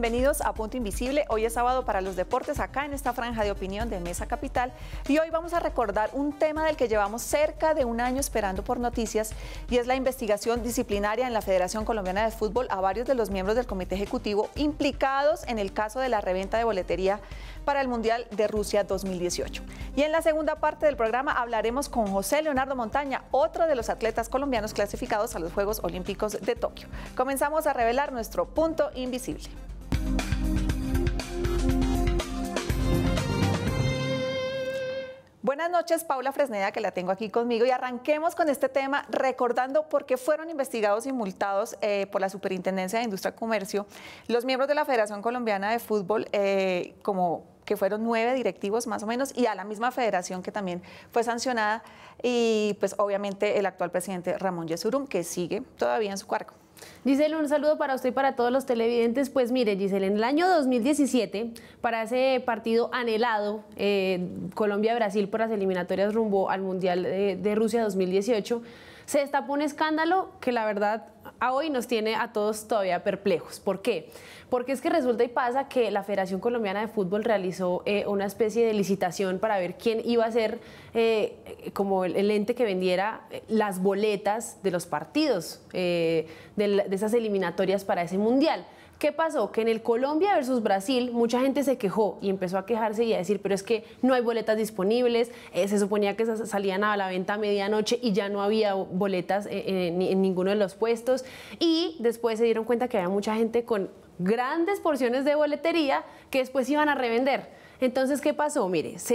bienvenidos a Punto Invisible. Hoy es sábado para los deportes acá en esta franja de opinión de Mesa Capital y hoy vamos a recordar un tema del que llevamos cerca de un año esperando por noticias y es la investigación disciplinaria en la Federación Colombiana de Fútbol a varios de los miembros del Comité Ejecutivo implicados en el caso de la reventa de boletería para el Mundial de Rusia 2018. Y en la segunda parte del programa hablaremos con José Leonardo Montaña, otro de los atletas colombianos clasificados a los Juegos Olímpicos de Tokio. Comenzamos a revelar nuestro punto invisible. Buenas noches, Paula Fresneda, que la tengo aquí conmigo, y arranquemos con este tema recordando por qué fueron investigados y multados eh, por la Superintendencia de Industria y Comercio los miembros de la Federación Colombiana de Fútbol eh, como que fueron nueve directivos más o menos, y a la misma federación que también fue sancionada, y pues obviamente el actual presidente Ramón Yesurum, que sigue todavía en su cargo. Giselle, un saludo para usted y para todos los televidentes. Pues mire, Giselle, en el año 2017, para ese partido anhelado, eh, Colombia-Brasil por las eliminatorias rumbo al Mundial de, de Rusia 2018, se destapó un escándalo que la verdad a hoy nos tiene a todos todavía perplejos. ¿Por qué? Porque es que resulta y pasa que la Federación Colombiana de Fútbol realizó eh, una especie de licitación para ver quién iba a ser eh, como el, ente que vendiera eh, las boletas de los partidos, de, esas eliminatorias para ese mundial. ¿Qué pasó? Que en el Colombia versus Brasil mucha gente se quejó y empezó a quejarse y a decir, pero es que no hay boletas disponibles, se suponía que salían a la venta a medianoche y ya no había boletas en ninguno de los puestos. Y después se dieron cuenta que había mucha gente con grandes porciones de boletería que después iban a revender. Entonces, ¿qué pasó? Mire, se,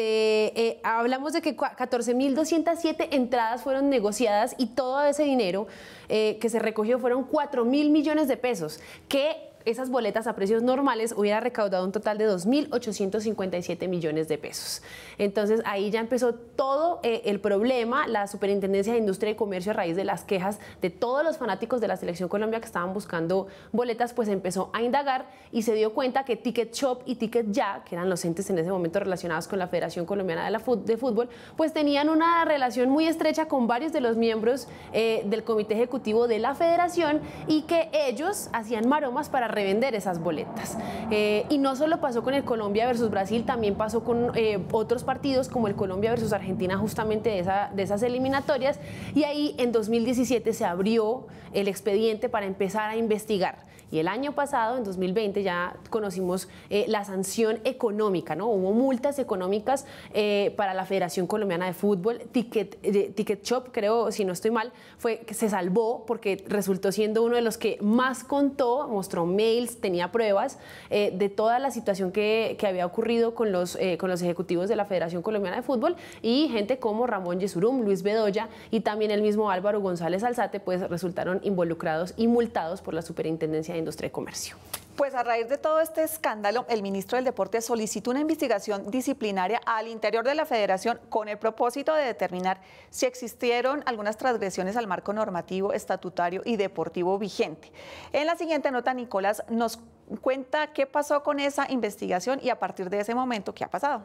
eh, hablamos de que 14.207 entradas fueron negociadas y todo ese dinero eh, que se recogió fueron mil millones de pesos, que esas boletas a precios normales hubiera recaudado un total de 2.857 millones de pesos. Entonces ahí ya empezó todo eh, el problema, la Superintendencia de Industria y Comercio a raíz de las quejas de todos los fanáticos de la Selección Colombia que estaban buscando boletas, pues empezó a indagar y se dio cuenta que Ticket Shop y Ticket Ya, que eran los entes en ese momento relacionados con la Federación Colombiana de, Fútbol, pues tenían una relación muy estrecha con varios de los miembros eh, del Comité Ejecutivo de la Federación y que ellos hacían maromas para revender esas boletas. Eh, y no solo pasó con el Colombia versus Brasil, también pasó con eh, otros partidos como el Colombia versus Argentina, justamente de, de esas eliminatorias. Y ahí en 2017 se abrió el expediente para empezar a investigar. Y el año pasado, en 2020, ya conocimos eh, la sanción económica, ¿no? Hubo multas económicas eh, para la Federación Colombiana de Fútbol. Eh, Ticket, Shop, creo, si no estoy mal, fue que se salvó porque resultó siendo uno de los que más contó, mostró mails, tenía pruebas de toda la situación que, había ocurrido con los, con los ejecutivos de la Federación Colombiana de Fútbol y gente como Ramón Yesurum, Luis Bedoya y también el mismo Álvaro González Alzate, pues resultaron involucrados y multados por la Superintendencia de Industria y Comercio. Pues a raíz de todo este escándalo, el ministro del Deporte solicitó una investigación disciplinaria al interior de la federación con el propósito de determinar si existieron algunas transgresiones al marco normativo, estatutario y deportivo vigente. En la siguiente nota, Nicolás nos cuenta qué pasó con esa investigación y a partir de ese momento, qué ha pasado.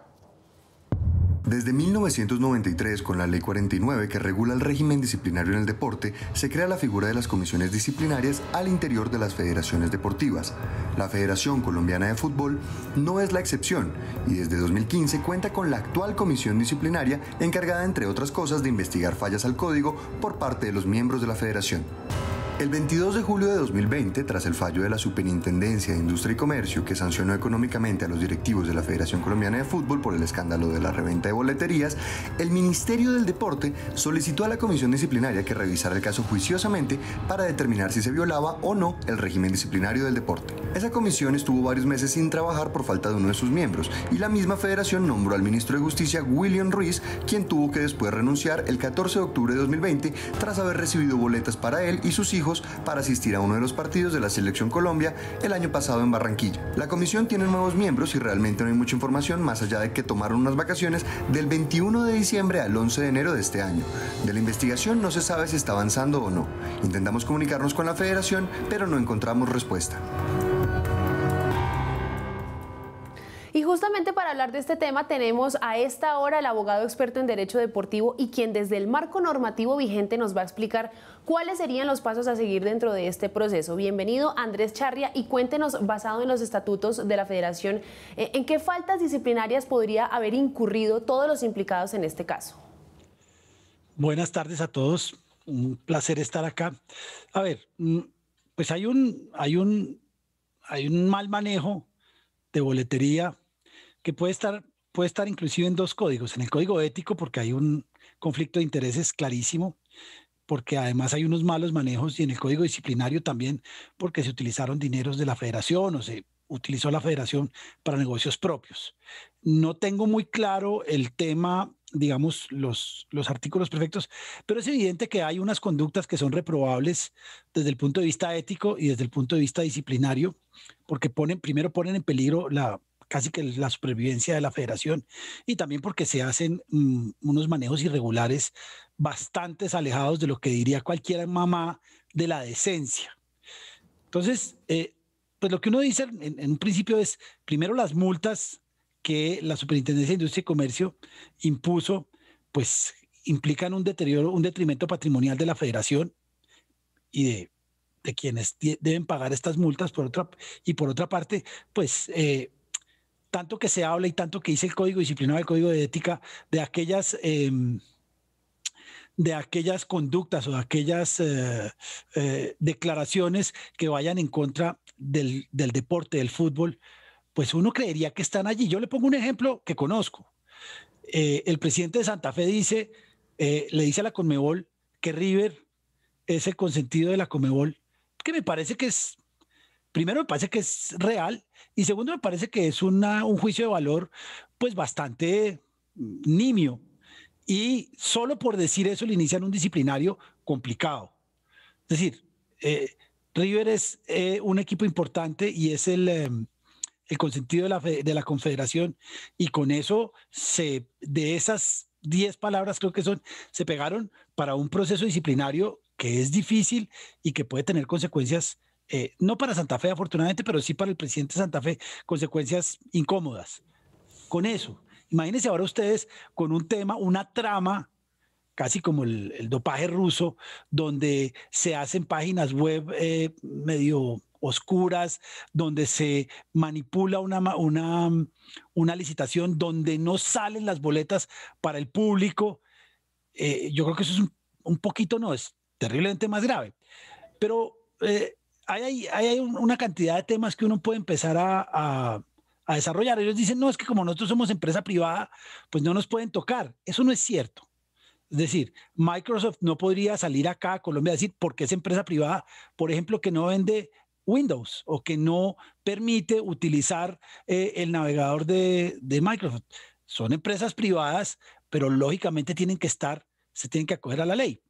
Desde 1993, con la Ley 49 que regula el régimen disciplinario en el deporte, se crea la figura de las comisiones disciplinarias al interior de las federaciones deportivas. La Federación Colombiana de Fútbol no es la excepción y desde 2015 cuenta con la actual comisión disciplinaria encargada, entre otras cosas, de investigar fallas al código por parte de los miembros de la federación. El 22 de julio de 2020, tras el fallo de la Superintendencia de Industria y Comercio que sancionó económicamente a los directivos de la Federación Colombiana de Fútbol por el escándalo de la reventa de boleterías, el Ministerio del Deporte solicitó a la Comisión Disciplinaria que revisara el caso juiciosamente para determinar si se violaba o no el régimen disciplinario del deporte. Esa comisión estuvo varios meses sin trabajar por falta de uno de sus miembros y la misma federación nombró al ministro de Justicia William Ruiz, quien tuvo que después renunciar el 14 de octubre de 2020 tras haber recibido boletas para él y sus hijos para asistir a uno de los partidos de la Selección Colombia el año pasado en Barranquilla. La comisión tiene nuevos miembros y realmente no hay mucha información más allá de que tomaron unas vacaciones del 21 de diciembre al 11 de enero de este año. De la investigación no se sabe si está avanzando o no. Intentamos comunicarnos con la federación, pero no encontramos respuesta. Y justamente para hablar de este tema tenemos a esta hora el abogado experto en Derecho Deportivo y quien desde el marco normativo vigente nos va a explicar cuáles serían los pasos a seguir dentro de este proceso. Bienvenido Andrés Charria y cuéntenos, basado en los estatutos de la federación, eh, en qué faltas disciplinarias podría haber incurrido todos los implicados en este caso. Buenas tardes a todos, un placer estar acá. A ver, mm, pues hay un, hay un, hay un mal manejo de boletería, que puede estar, puede estar inclusive en dos códigos, en el código ético, porque hay un conflicto de intereses clarísimo, porque además hay unos malos manejos y en el código disciplinario también, porque se utilizaron dineros de la federación o se utilizó la federación para negocios propios. No tengo muy claro el tema, digamos, los, los artículos perfectos, pero es evidente que hay unas conductas que son reprobables desde el punto de vista ético y desde el punto de vista disciplinario, porque ponen, primero ponen en peligro la, casi que la supervivencia de la federación y también porque se hacen mm, unos manejos irregulares bastante alejados de lo que diría cualquier mamá de la decencia. Entonces, eh, pues lo que uno dice en, un principio es, primero las multas que la Superintendencia de Industria y Comercio impuso, pues implican un deterioro, un detrimento patrimonial de la federación y de, quienes deben pagar estas multas por otra, y por otra parte, pues eh, tanto que se habla y tanto que dice el código disciplinado, el código de ética, de aquellas... Em, de aquellas conductas o aquellas eh, eh, declaraciones que vayan en contra del, deporte, del fútbol, pues uno creería que están allí. Yo le pongo un ejemplo que conozco. Eh, el presidente de Santa Fe dice, le dice a la Conmebol que River es el consentido de la Conmebol, que me parece que es, primero me parece que es real y segundo me parece que es una, un juicio de valor pues bastante mm, nimio y solo por decir eso le inician un disciplinario complicado. Es decir, eh, River es eh, un equipo importante y es el, em, el consentido de la, de la, confederación y con eso se, de esas 10 palabras creo que son, se pegaron para un proceso disciplinario que es difícil y que puede tener consecuencias, eh, no para Santa Fe afortunadamente, pero sí para el presidente de Santa Fe, consecuencias incómodas. Con eso, Imagínense ahora ustedes con un tema, una trama casi como el, dopaje ruso, donde se hacen páginas web eh, medio oscuras, donde se manipula una, una, una, licitación, donde no salen las boletas para el público. Eh, yo creo que eso es un, poquito, no, es terriblemente más grave. Pero eh, hay, hay, una cantidad de temas que uno puede empezar a, a desarrollar. Ellos dicen, no, es que como nosotros somos empresa privada, pues no nos pueden tocar. Eso no es cierto. Es decir, Microsoft no podría salir acá a Colombia a decir, porque es empresa privada, por ejemplo, que no vende Windows o que no permite utilizar eh, el navegador de, de Microsoft. Son empresas privadas, pero lógicamente tienen que estar, se tienen que acoger a la ley.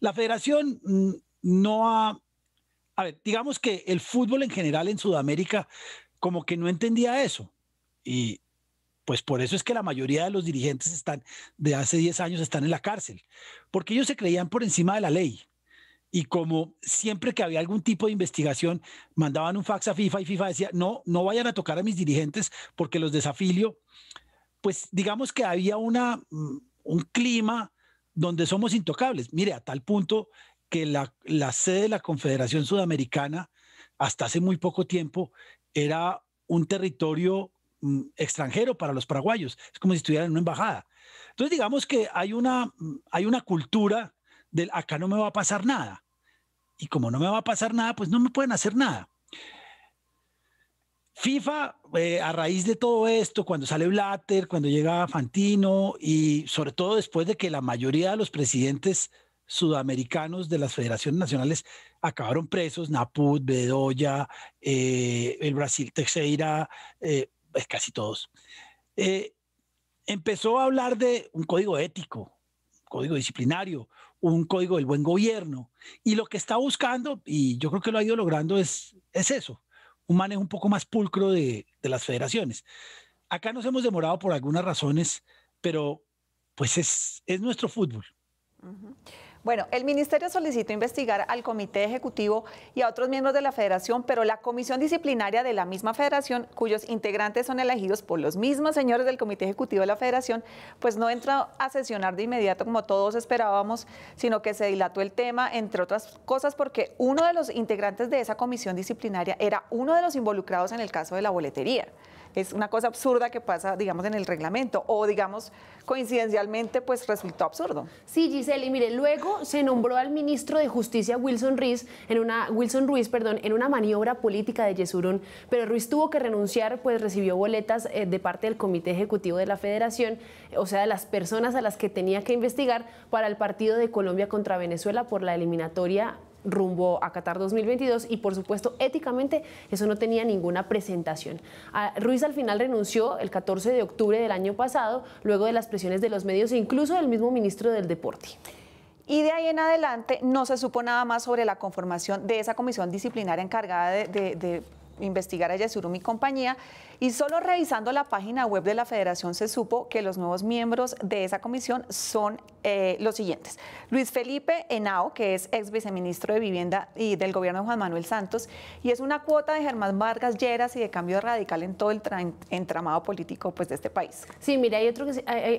La federación mm, no ha... A ver, digamos que el fútbol en general en Sudamérica como que no entendía eso. Y pues por eso es que la mayoría de los dirigentes están, de hace 10 años están en la cárcel, porque ellos se creían por encima de la ley. Y como siempre que había algún tipo de investigación, mandaban un fax a FIFA y FIFA decía, no, no vayan a tocar a mis dirigentes porque los desafilio. Pues digamos que había una, mm, un clima donde somos intocables. Mire, a tal punto que la, la, sede de la Confederación Sudamericana hasta hace muy poco tiempo era un territorio Mm, extranjero para los paraguayos, es como si estuvieran en una embajada. Entonces digamos que hay una, mm, hay una cultura del acá no me va a pasar nada. Y como no me va a pasar nada, pues no me pueden hacer nada. FIFA, eh, a raíz de todo esto, cuando sale Blatter, cuando llega Fantino y sobre todo después de que la mayoría de los presidentes sudamericanos de las federaciones nacionales acabaron presos, Naput, Bedoya, eh, el Brasil Teixeira, eh, es casi todos, eh, empezó a hablar de un código ético, un código disciplinario, un código del buen gobierno. Y lo que está buscando, y yo creo que lo ha ido logrando, es, es eso, un manejo un poco más pulcro de, de las federaciones. Acá nos hemos demorado por algunas razones, pero pues es, es nuestro fútbol. Bueno, el Ministerio solicitó investigar al Comité Ejecutivo y a otros miembros de la Federación, pero la Comisión Disciplinaria de la misma Federación, cuyos integrantes son elegidos por los mismos señores del Comité Ejecutivo de la Federación, pues no entró a sesionar de inmediato como todos esperábamos, sino que se dilató el tema, entre otras cosas, porque uno de los integrantes de esa Comisión Disciplinaria era uno de los involucrados en el caso de la boletería. Es una cosa absurda que pasa, digamos, en el reglamento o, digamos, coincidencialmente, pues resultó absurdo. Sí, Giselle, y mire, luego se nombró al ministro de Justicia Wilson Ruiz en una, Wilson Ruiz, perdón, en una maniobra política de Yesurún, pero Ruiz tuvo que renunciar, pues recibió boletas eh, de parte del Comité Ejecutivo de la Federación, eh, o sea, de las personas a las que tenía que investigar para el partido de Colombia contra Venezuela por la eliminatoria rumbo a Qatar 2022 y por supuesto éticamente eso no tenía ninguna presentación. Ah, Ruiz al final renunció el 14 de octubre del año pasado luego de las presiones de los medios e incluso del mismo ministro del Deporte. Y de ahí en adelante no se supo nada más sobre la conformación de esa comisión disciplinaria encargada de, de investigar a Yesurum y compañía, y solo revisando la página web de la federación se supo que los nuevos miembros de esa comisión son eh, los siguientes. Luis Felipe Henao, que es ex viceministro de Vivienda y del gobierno de Juan Manuel Santos, y es una cuota de Germán Vargas Lleras y de cambio radical en todo el entramado político pues, de este país. Sí, mira, hay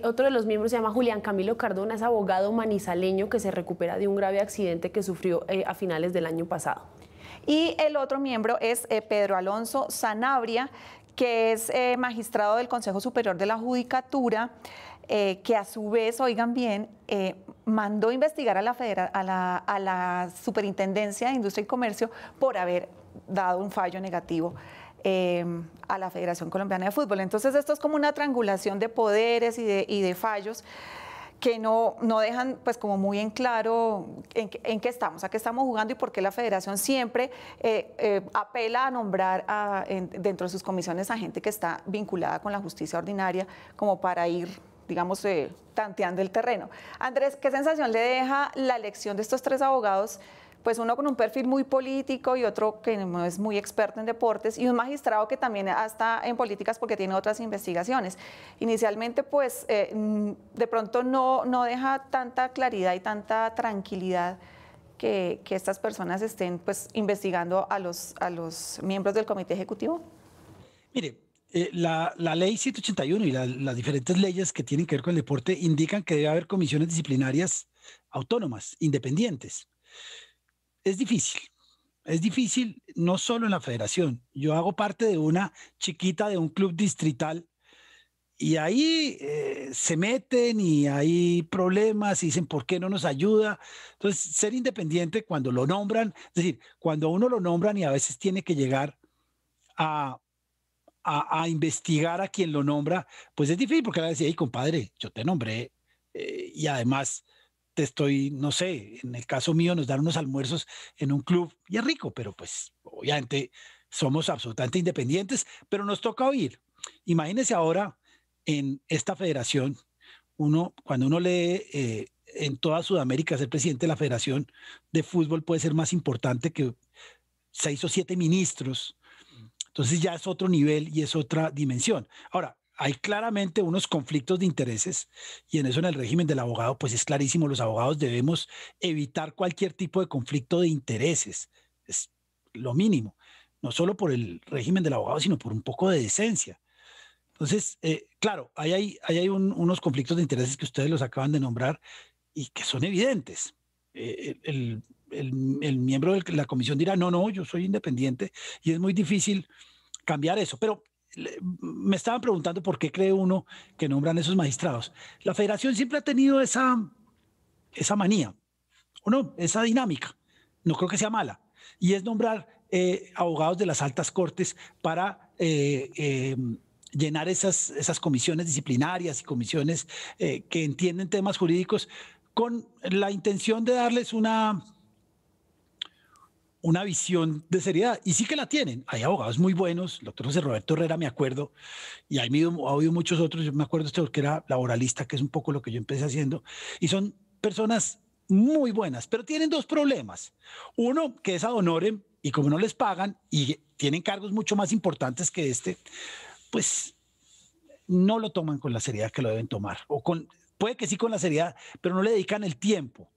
otro, de los miembros, se llama Julián Camilo Cardona, es abogado manizaleño que se recupera de un grave accidente que sufrió eh, a finales del año pasado. Y el otro miembro es eh, Pedro Alonso Sanabria, que es eh, magistrado del Consejo Superior de la Judicatura, eh, que a su vez, oigan bien, mandó investigar a la, a, la, Superintendencia de Industria y Comercio por haber dado un fallo negativo. Em, a la Federación Colombiana de Fútbol. Entonces esto es como una triangulación de poderes y de fallos que no, no dejan pues como muy en claro en, qué estamos, a qué estamos jugando y por qué la federación siempre eh, eh, apela a nombrar dentro de sus comisiones a gente que está vinculada con la justicia ordinaria como para ir digamos, eh, tanteando el terreno. Andrés, ¿qué sensación le deja la elección de estos tres abogados pues uno con un perfil muy político y otro que no es muy experto en deportes y un magistrado que también está en políticas porque tiene otras investigaciones. Inicialmente, pues eh, mm, de pronto no, no deja tanta claridad y tanta tranquilidad. Que, estas personas estén pues, investigando a los, a los miembros del comité ejecutivo? Mire, eh, la, ley 181 y las diferentes leyes que tienen que ver con el deporte indican que debe haber comisiones disciplinarias autónomas, independientes es difícil. Es difícil no solo en la federación. Yo hago parte de una chiquita de un club distrital y ahí eh, se meten y hay problemas y dicen, ¿por qué no nos ayuda? Entonces, ser independiente cuando lo nombran, es decir, cuando uno lo nombran y a veces tiene que llegar a, a, investigar a quien lo nombra, pues es difícil porque a decía, ahí compadre, yo te nombré eh, y además estoy, no sé, en el caso mío nos dan unos almuerzos en un club y es rico, pero pues obviamente somos absolutamente independientes, pero nos toca oír. Imagínese ahora en esta federación, uno, cuando uno lee eh, en toda Sudamérica, ser presidente de la federación de fútbol puede ser más importante que seis o siete ministros. Mm. Entonces ya es otro nivel y es otra dimensión. Ahora, hay claramente unos conflictos de intereses y en eso en el régimen del abogado pues es clarísimo, los abogados debemos evitar cualquier tipo de conflicto de intereses, es lo mínimo, no solo por el régimen del abogado, sino por un poco de decencia. Entonces, eh, claro, ahí hay, hay unos conflictos de intereses que ustedes los acaban de nombrar y que son evidentes. Eh, el, miembro de la comisión dirá, no, no, yo soy independiente y es muy difícil cambiar eso. Pero me estaban preguntando por qué cree uno que nombran esos magistrados. La federación siempre ha tenido esa, esa manía, o no, esa dinámica, no creo que sea mala, y es nombrar eh, abogados de las altas cortes para eh, em, llenar esas, esas comisiones disciplinarias y comisiones eh, que entienden temas jurídicos con la intención de darles una una visión de seriedad. Y sí que la tienen. Hay abogados muy buenos, el doctor José Roberto Herrera, me acuerdo, y hay ha habido muchos otros, yo me acuerdo este que era laboralista, que es un poco lo que yo empecé haciendo, y son personas muy buenas, pero tienen dos problemas. Uno, que es ad honorem, y como no les pagan y tienen cargos mucho más importantes que este, pues no lo toman con la seriedad que lo deben tomar, o con, puede que sí con la seriedad, pero no le dedican el tiempo.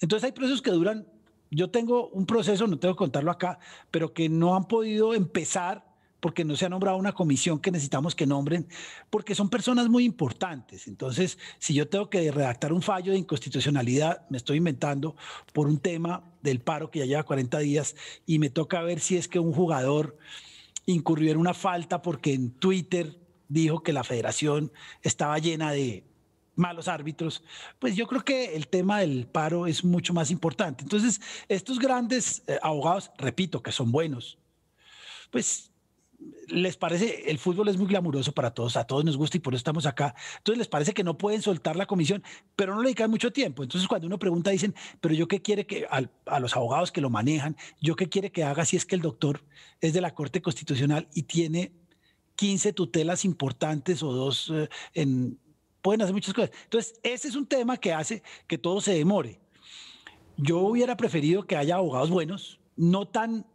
Entonces hay procesos que duran yo tengo un proceso, no tengo que contarlo acá, pero que no han podido empezar porque no se ha nombrado una comisión que necesitamos que nombren, porque son personas muy importantes. Entonces, si yo tengo que redactar un fallo de inconstitucionalidad, me estoy inventando por un tema del paro que ya lleva 40 días y me toca ver si es que un jugador incurrió en una falta porque en Twitter dijo que la federación estaba llena de malos árbitros, pues yo creo que el tema del paro es mucho más importante. Entonces, estos grandes eh, abogados, repito, que son buenos, pues les parece, el fútbol es muy glamuroso para todos, a todos nos gusta y por eso estamos acá. Entonces les parece que no pueden soltar la comisión, pero no le dedican mucho tiempo. Entonces cuando uno pregunta dicen, pero yo qué quiere que, a los abogados que lo manejan, yo qué quiere que haga si es que el doctor es de la Corte Constitucional y tiene 15 tutelas importantes o dos eh, en pueden hacer muchas cosas. Entonces, ese es un tema que hace que todo se demore. Yo hubiera preferido que haya abogados buenos, no tan,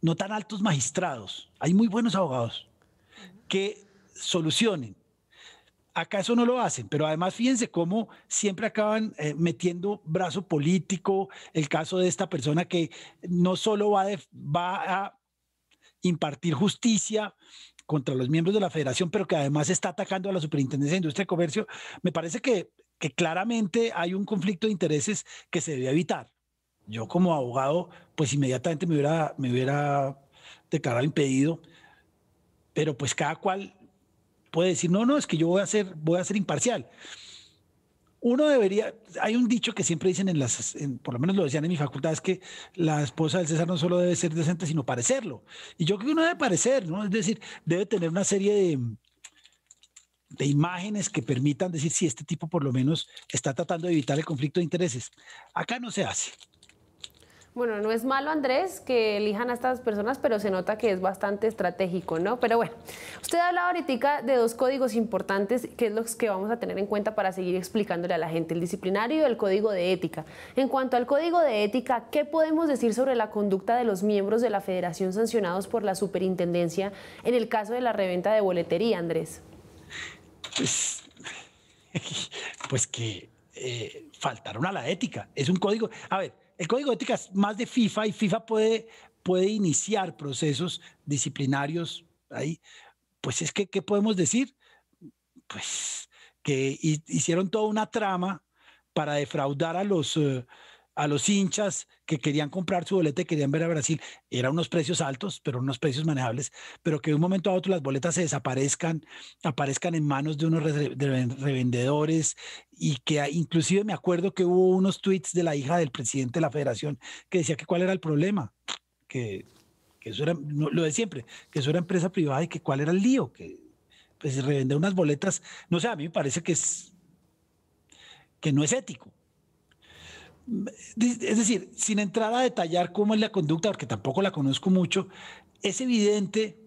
no tan altos magistrados. Hay muy buenos abogados que solucionen. Acaso no lo hacen, pero además fíjense cómo siempre acaban eh, metiendo brazo político, el caso de esta persona que no solo va, va a impartir justicia, contra los miembros de la federación, pero que además está atacando a la Superintendencia de Industria y Comercio, me parece que, claramente hay un conflicto de intereses que se debe evitar. Yo como abogado, pues inmediatamente me hubiera, me hubiera declarado impedido, pero pues cada cual puede decir, no, no, es que yo voy a ser, voy a ser imparcial uno debería, hay un dicho que siempre dicen en las, por lo menos lo decían en mi facultad, es que la esposa del César no solo debe ser decente, sino parecerlo. Y yo creo que uno debe parecer, ¿no? Es decir, debe tener una serie de, de imágenes que permitan decir si este tipo por lo menos está tratando de evitar el conflicto de intereses. Acá no se hace. Bueno, no es malo, Andrés, que elijan a estas personas, pero se nota que es bastante estratégico, ¿no? Pero bueno, usted ha hablado ahorita de dos códigos importantes, que es los que vamos a tener en cuenta para seguir explicándole a la gente, el disciplinario y el código de ética. En cuanto al código de ética, ¿qué podemos decir sobre la conducta de los miembros de la federación sancionados por la superintendencia en el caso de la reventa de boletería, Andrés? Pues, pues que eh, faltaron a la ética. Es un código... A ver el código de ética es más de FIFA y FIFA puede, puede iniciar procesos disciplinarios ahí. Pues es que, ¿qué podemos decir? Pues que hicieron toda una trama para defraudar a los, eh, a los hinchas que querían comprar su boleta y querían ver a Brasil, eran unos precios altos, pero unos precios manejables, pero que de un momento a otro las boletas se desaparezcan, aparezcan en manos de unos revendedores y que inclusive me acuerdo que hubo unos tweets de la hija del presidente de la federación que decía que cuál era el problema, que, eso era lo de siempre, que eso era empresa privada y que cuál era el lío, que pues revender unas boletas, no sé, a mí me parece que es que no es ético es decir, sin entrar a detallar cómo es la conducta, porque tampoco la conozco mucho, es evidente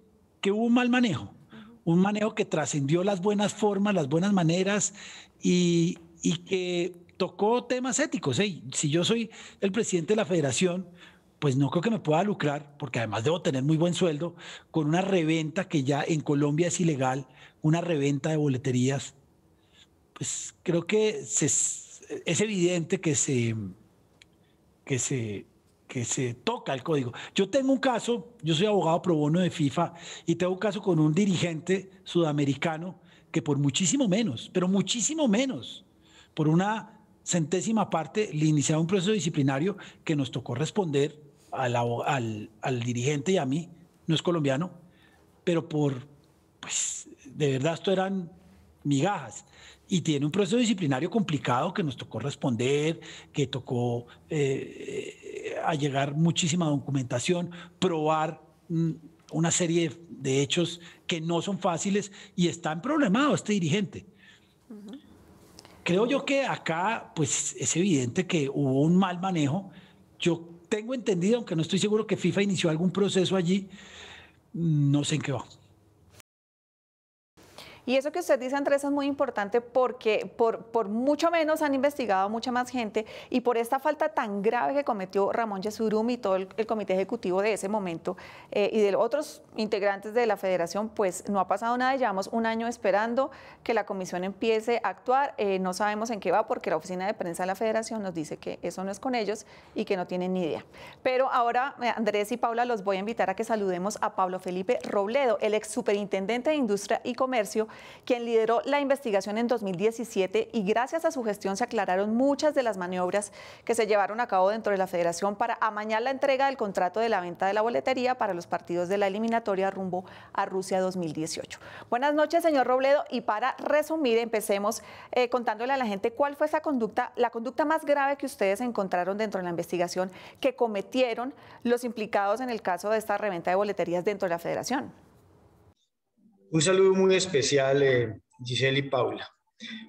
que hubo un mal manejo, un manejo que trascendió las buenas formas, las buenas maneras y, que tocó temas éticos. si yo soy el presidente de la federación, pues no creo que me pueda lucrar, porque además debo tener muy buen sueldo, con una reventa que ya en Colombia es ilegal, una reventa de boleterías. Pues creo que se es evidente que se, que se, que se toca el código. Yo tengo un caso, yo soy abogado pro bono de FIFA y tengo un caso con un dirigente sudamericano que por muchísimo menos, pero muchísimo menos, por una centésima parte le iniciaba un proceso disciplinario que nos tocó responder al, al dirigente y a mí, no es colombiano, pero por, pues de verdad esto eran migajas. Y tiene un proceso disciplinario complicado que nos tocó responder, que tocó eh, eh allegar muchísima documentación, probar mm, una serie de, hechos que no son fáciles y está en problemado este dirigente. Creo yo que acá, pues es evidente que hubo un mal manejo. Yo tengo entendido, aunque no estoy seguro que FIFA inició algún proceso allí, no sé en qué va. Y eso que usted dice, Andrés, es muy importante porque por, mucho menos han investigado mucha más gente y por esta falta tan grave que cometió Ramón Yesurum y todo el, comité ejecutivo de ese momento eh, y de otros integrantes de la federación, pues no ha pasado nada. Llevamos un año esperando que la comisión empiece a actuar. Eh, no sabemos en qué va porque la oficina de prensa de la federación nos dice que eso no es con ellos y que no tienen ni idea. Pero ahora, eh, Andrés y Paula, los voy a invitar a que saludemos a Pablo Felipe Robledo, el ex superintendente de Industria y Comercio quien lideró la investigación en 2017 y gracias a su gestión se aclararon muchas de las maniobras que se llevaron a cabo dentro de la federación para amañar la entrega del contrato de la venta de la boletería para los partidos de la eliminatoria rumbo a Rusia 2018. Buenas noches, señor Robledo, y para resumir, empecemos eh, contándole a la gente cuál fue esa conducta, la conducta más grave que ustedes encontraron dentro de la investigación que cometieron los implicados en el caso de esta reventa de boleterías dentro de la federación. Un saludo muy especial, eh, Giselle y Paula.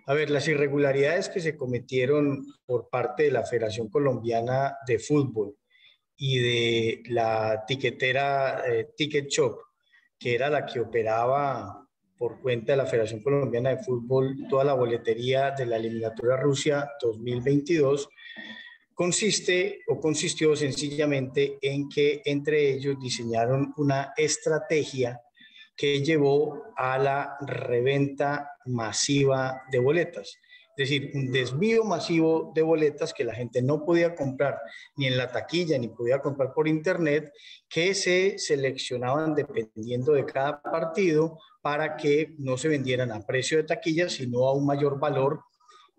A ver, las irregularidades que se cometieron por parte de la Federación Colombiana de Fútbol y de la tiquetera eh, Ticket Shop, que era la que operaba por cuenta de la Federación Colombiana de Fútbol toda la boletería de la eliminatoria Rusia 2022, consiste o consistió sencillamente en que entre ellos diseñaron una estrategia que llevó a la reventa masiva de boletas. Es decir, un desvío masivo de boletas que la gente no podía comprar ni en la taquilla ni podía comprar por internet, que se seleccionaban dependiendo de cada partido para que no se vendieran a precio de taquilla, sino a un mayor valor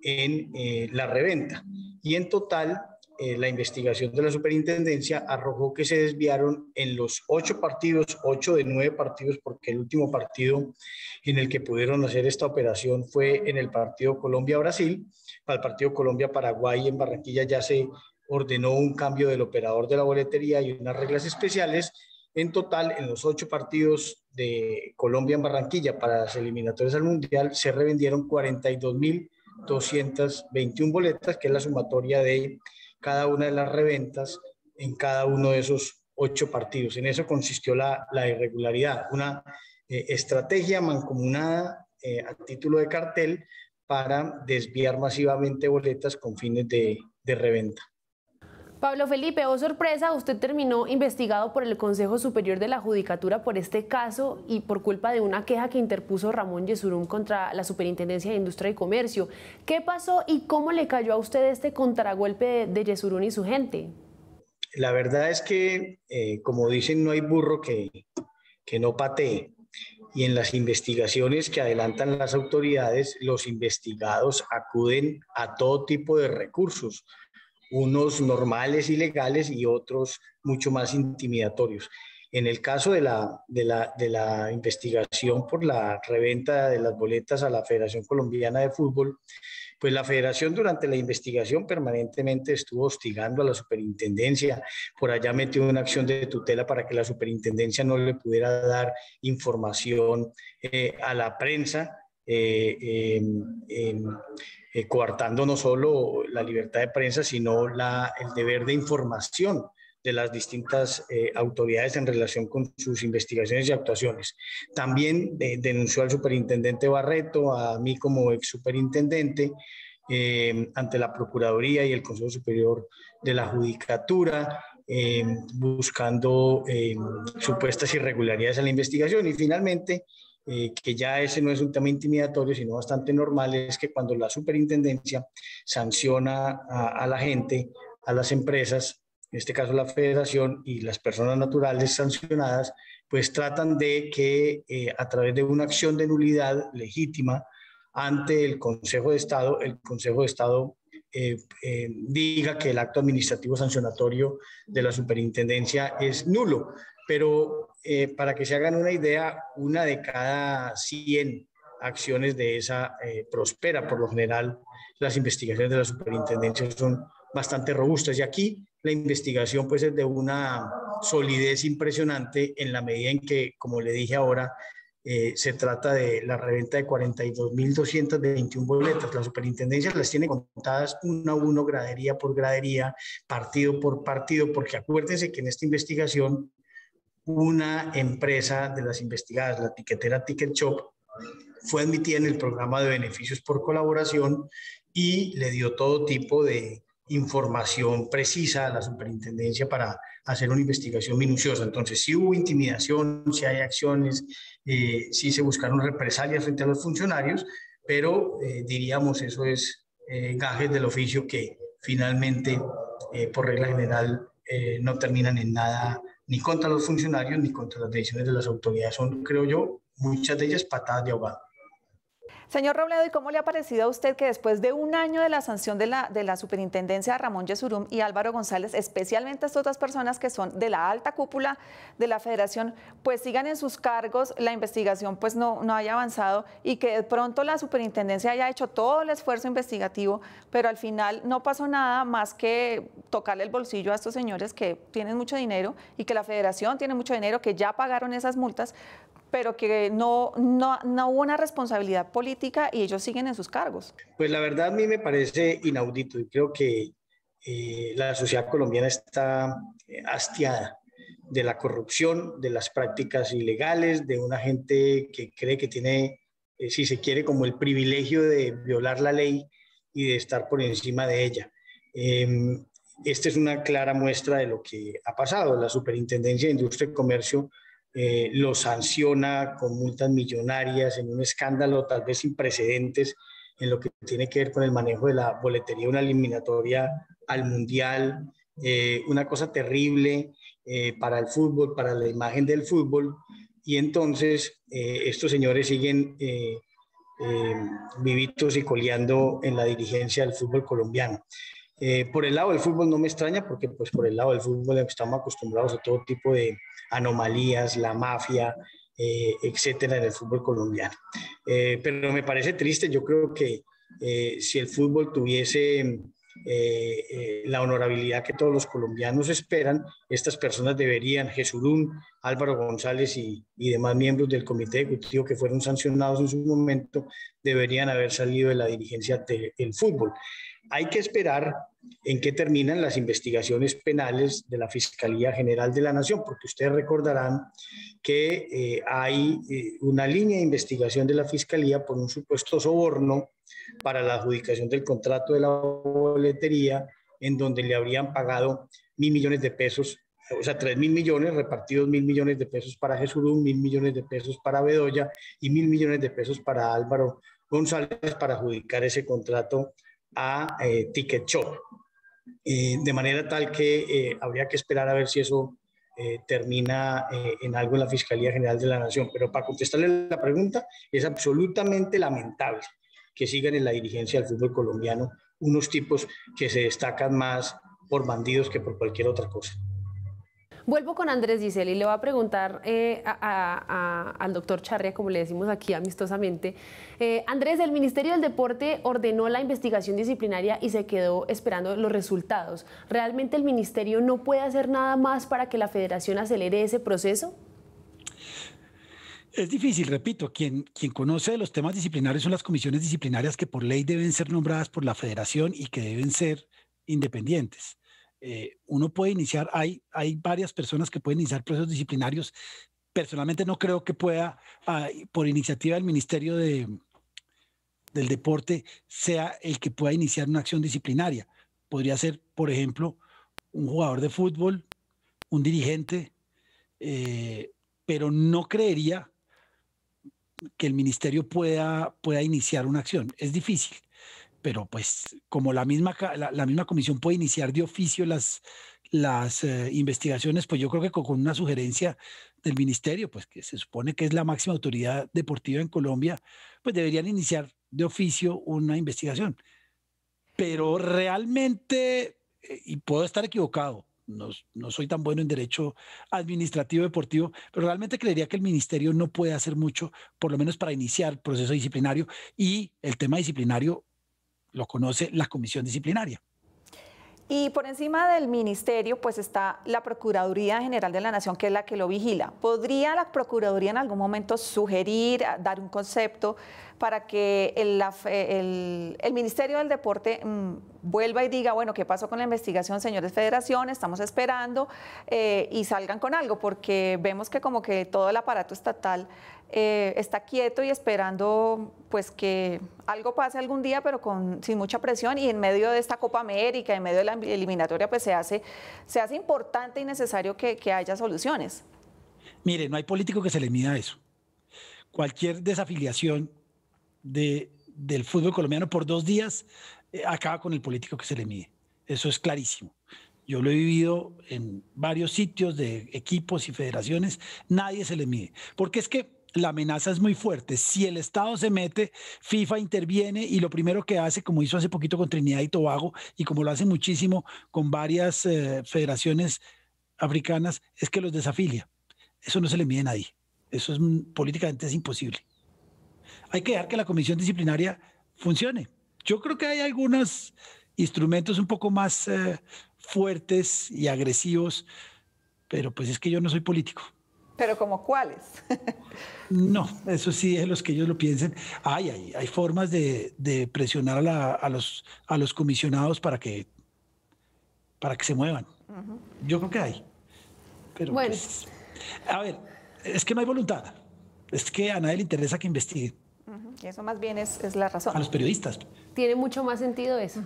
en eh, la reventa. Y en total, eh, la investigación de la superintendencia arrojó que se desviaron en los ocho partidos, ocho de nueve partidos, porque el último partido en el que pudieron hacer esta operación fue en el partido Colombia-Brasil. Para el partido Colombia-Paraguay en Barranquilla ya se ordenó un cambio del operador de la boletería y unas reglas especiales. En total, en los ocho partidos de Colombia en Barranquilla para las eliminatorias al Mundial, se revendieron 42.221 boletas, que es la sumatoria de cada una de las reventas en cada uno de esos ocho partidos. En eso consistió la, irregularidad, una eh, estrategia mancomunada eh, a título de cartel para desviar masivamente boletas con fines de reventa. Pablo Felipe, oh sorpresa, usted terminó investigado por el Consejo Superior de la Judicatura por este caso y por culpa de una queja que interpuso Ramón Yesurum contra la Superintendencia de Industria y Comercio. ¿Qué pasó y cómo le cayó a usted este contragolpe de, de y su gente? La verdad es que, eh, como dicen, no hay burro que, que no patee. Y en las investigaciones que adelantan las autoridades, los investigados acuden a todo tipo de recursos unos normales y legales y otros mucho más intimidatorios. En el caso de la, investigación por la reventa de las boletas a la Federación Colombiana de Fútbol, pues la federación durante la investigación permanentemente estuvo hostigando a la superintendencia, por allá metió una acción de tutela para que la superintendencia no le pudiera dar información eh, a la prensa eh, em, em, eh, coartando no solo la libertad de prensa, sino el deber de información de las distintas eh, autoridades en relación con sus investigaciones y actuaciones. También denunció al superintendente Barreto, a mí como ex superintendente, em, ante la Procuraduría y el Consejo Superior de la Judicatura, buscando supuestas irregularidades en la investigación. Y finalmente, eh, que ya ese no es un tema intimidatorio, sino bastante normal, es que cuando la superintendencia sanciona a, la gente, a las empresas, en este caso la federación y las personas naturales sancionadas, pues tratan de que eh, a través de una acción de nulidad legítima ante el Consejo de Estado, el Consejo de Estado eh, diga que el acto administrativo sancionatorio de la superintendencia es nulo pero eh, para que se hagan una idea, una de cada 100 acciones de esa eh, prospera. Por lo general, las investigaciones de la superintendencia son bastante robustas y aquí la investigación pues es de una solidez impresionante en la medida en que, como le dije ahora, eh, se trata de la reventa de 42.221 boletas. La superintendencia las tiene contadas uno a uno, gradería por gradería, partido por partido, porque acuérdense que en esta investigación una empresa de las investigadas, la tiquetera Ticket Shop, fue admitida en el programa de beneficios por colaboración y le dio todo tipo de información precisa a la superintendencia para hacer una investigación minuciosa. Entonces, si hubo intimidación, si hay acciones, eh, si se buscaron represalias frente a los funcionarios, pero eh, diríamos eso es eh, gajes del oficio que finalmente, por regla general, no terminan en nada ni contra los funcionarios ni contra las decisiones de las autoridades. Son, creo yo, muchas de ellas patadas de ahogado. Señor Robledo, ¿y cómo le ha parecido a usted que después de un año de la sanción de la, de la superintendencia Ramón Yesurum y Álvaro González, especialmente a estas otras personas que son de la alta cúpula de la federación, pues sigan en sus cargos, la investigación pues no, no haya avanzado y que de pronto la superintendencia haya hecho todo el esfuerzo investigativo, pero al final no pasó nada más que tocarle el bolsillo a estos señores que tienen mucho dinero y que la federación tiene mucho dinero, que ya pagaron esas multas, pero que no, no, no, hubo una responsabilidad política y ellos siguen en sus cargos. Pues la verdad a mí me parece inaudito y creo que eh, la sociedad colombiana está eh, hastiada de la corrupción, de las prácticas ilegales, de una gente que cree que tiene, eh, si se quiere, como el privilegio de violar la ley y de estar por encima de ella. Em, esta es una clara muestra de lo que ha pasado. La Superintendencia de Industria y Comercio eh, lo sanciona con multas millonarias en un escándalo tal vez sin precedentes en lo que tiene que ver con el manejo de la boletería, una eliminatoria al mundial, eh, una cosa terrible eh, para el fútbol, para la imagen del fútbol. Y entonces estos señores siguen vivitos y coleando en la dirigencia del fútbol colombiano. por el lado del fútbol no me extraña porque pues por el lado del fútbol estamos acostumbrados a todo tipo de, anomalías, la mafia, eh, etcétera, en el fútbol colombiano. Eh, pero me parece triste, yo creo que eh, si el fútbol tuviese la honorabilidad que todos los colombianos esperan, estas personas deberían, Jesurún, Álvaro González y, demás miembros del comité ejecutivo que fueron sancionados en su momento, deberían haber salido de la dirigencia del fútbol. Hay que esperar en qué terminan las investigaciones penales de la Fiscalía General de la Nación, porque ustedes recordarán que eh, hay eh, una línea de investigación de la Fiscalía por un supuesto soborno para la adjudicación del contrato de la boletería, en donde le habrían pagado mil millones de pesos, o sea, tres mil millones, repartidos mil millones de pesos para Jesurún, mil millones de pesos para Bedoya y mil millones de pesos para Álvaro González para adjudicar ese contrato a eh, Ticket Shop. de manera tal que eh, habría que esperar a ver si eso eh, termina en algo en la Fiscalía General de la Nación. Pero para contestarle la pregunta, es absolutamente lamentable que sigan en la dirigencia del fútbol colombiano unos tipos que se destacan más por bandidos que por cualquier otra cosa. Vuelvo con Andrés Giseli y le voy a preguntar eh, al doctor Charria, como le decimos aquí amistosamente. Eh, Andrés, el Ministerio del Deporte ordenó la investigación disciplinaria y se quedó esperando los resultados. ¿Realmente el Ministerio no puede hacer nada más para que la Federación acelere ese proceso? Es difícil, repito, quien, quien conoce los temas disciplinarios son las comisiones disciplinarias que por ley deben ser nombradas por la federación y que deben ser independientes. Eh, uno puede iniciar, hay, hay varias personas que pueden iniciar procesos disciplinarios. Personalmente no creo que pueda, ah, por iniciativa del Ministerio de, del Deporte, sea el que pueda iniciar una acción disciplinaria. Podría ser, por ejemplo, un jugador de fútbol, un dirigente, eh, pero no creería que el ministerio pueda, pueda iniciar una acción. Es difícil pero pues como la misma, la, misma comisión puede iniciar de oficio las, las eh, investigaciones, pues yo creo que con, una sugerencia del ministerio, pues que se supone que es la máxima autoridad deportiva en Colombia, pues deberían iniciar de oficio una investigación. Pero realmente, eh, y puedo estar equivocado, no, no, soy tan bueno en derecho administrativo deportivo, pero realmente creería que el ministerio no puede hacer mucho, por lo menos para iniciar proceso disciplinario, y el tema disciplinario lo conoce la comisión disciplinaria. Y por encima del ministerio, pues está la Procuraduría General de la Nación, que es la que lo vigila. ¿Podría la Procuraduría en algún momento sugerir, ah, dar un concepto para que el, Ministerio del Deporte mm, vuelva y diga, bueno, ¿qué pasó con la investigación, señores federación? Estamos esperando eh, y salgan con algo, porque vemos que como que todo el aparato estatal eh, está quieto y esperando pues que algo pase algún día, pero con, sin mucha presión y en medio de esta Copa América, en medio de la eliminatoria, pues se hace, se hace importante y necesario que, que haya soluciones. Mire, no hay político que se le mida eso. Cualquier desafiliación de, del fútbol colombiano por dos días eh, acaba con el político que se le mide. Eso es clarísimo. Yo lo he vivido en varios sitios de equipos y federaciones, nadie se le mide. Porque es que la amenaza es muy fuerte. Si el Estado se mete, FIFA interviene y lo primero que hace, como hizo hace poquito con Trinidad y Tobago y como lo hace muchísimo con varias eh, federaciones africanas, es que los desafilia. Eso no se le mide a nadie. Eso es políticamente es imposible. Hay que dejar que la comisión disciplinaria funcione. Yo creo que hay algunos instrumentos un poco más eh, fuertes y agresivos, pero pues es que yo no soy político. Pero como cuáles? no, eso sí es los que ellos lo piensen. Hay, hay, formas de, presionar a, los, a los comisionados para que, se muevan. Yo creo que hay. bueno. Pues, a ver, es que no hay voluntad. Es que a nadie le interesa que investiguen. Eso más bien es, la razón. A los periodistas. Tiene mucho más sentido eso.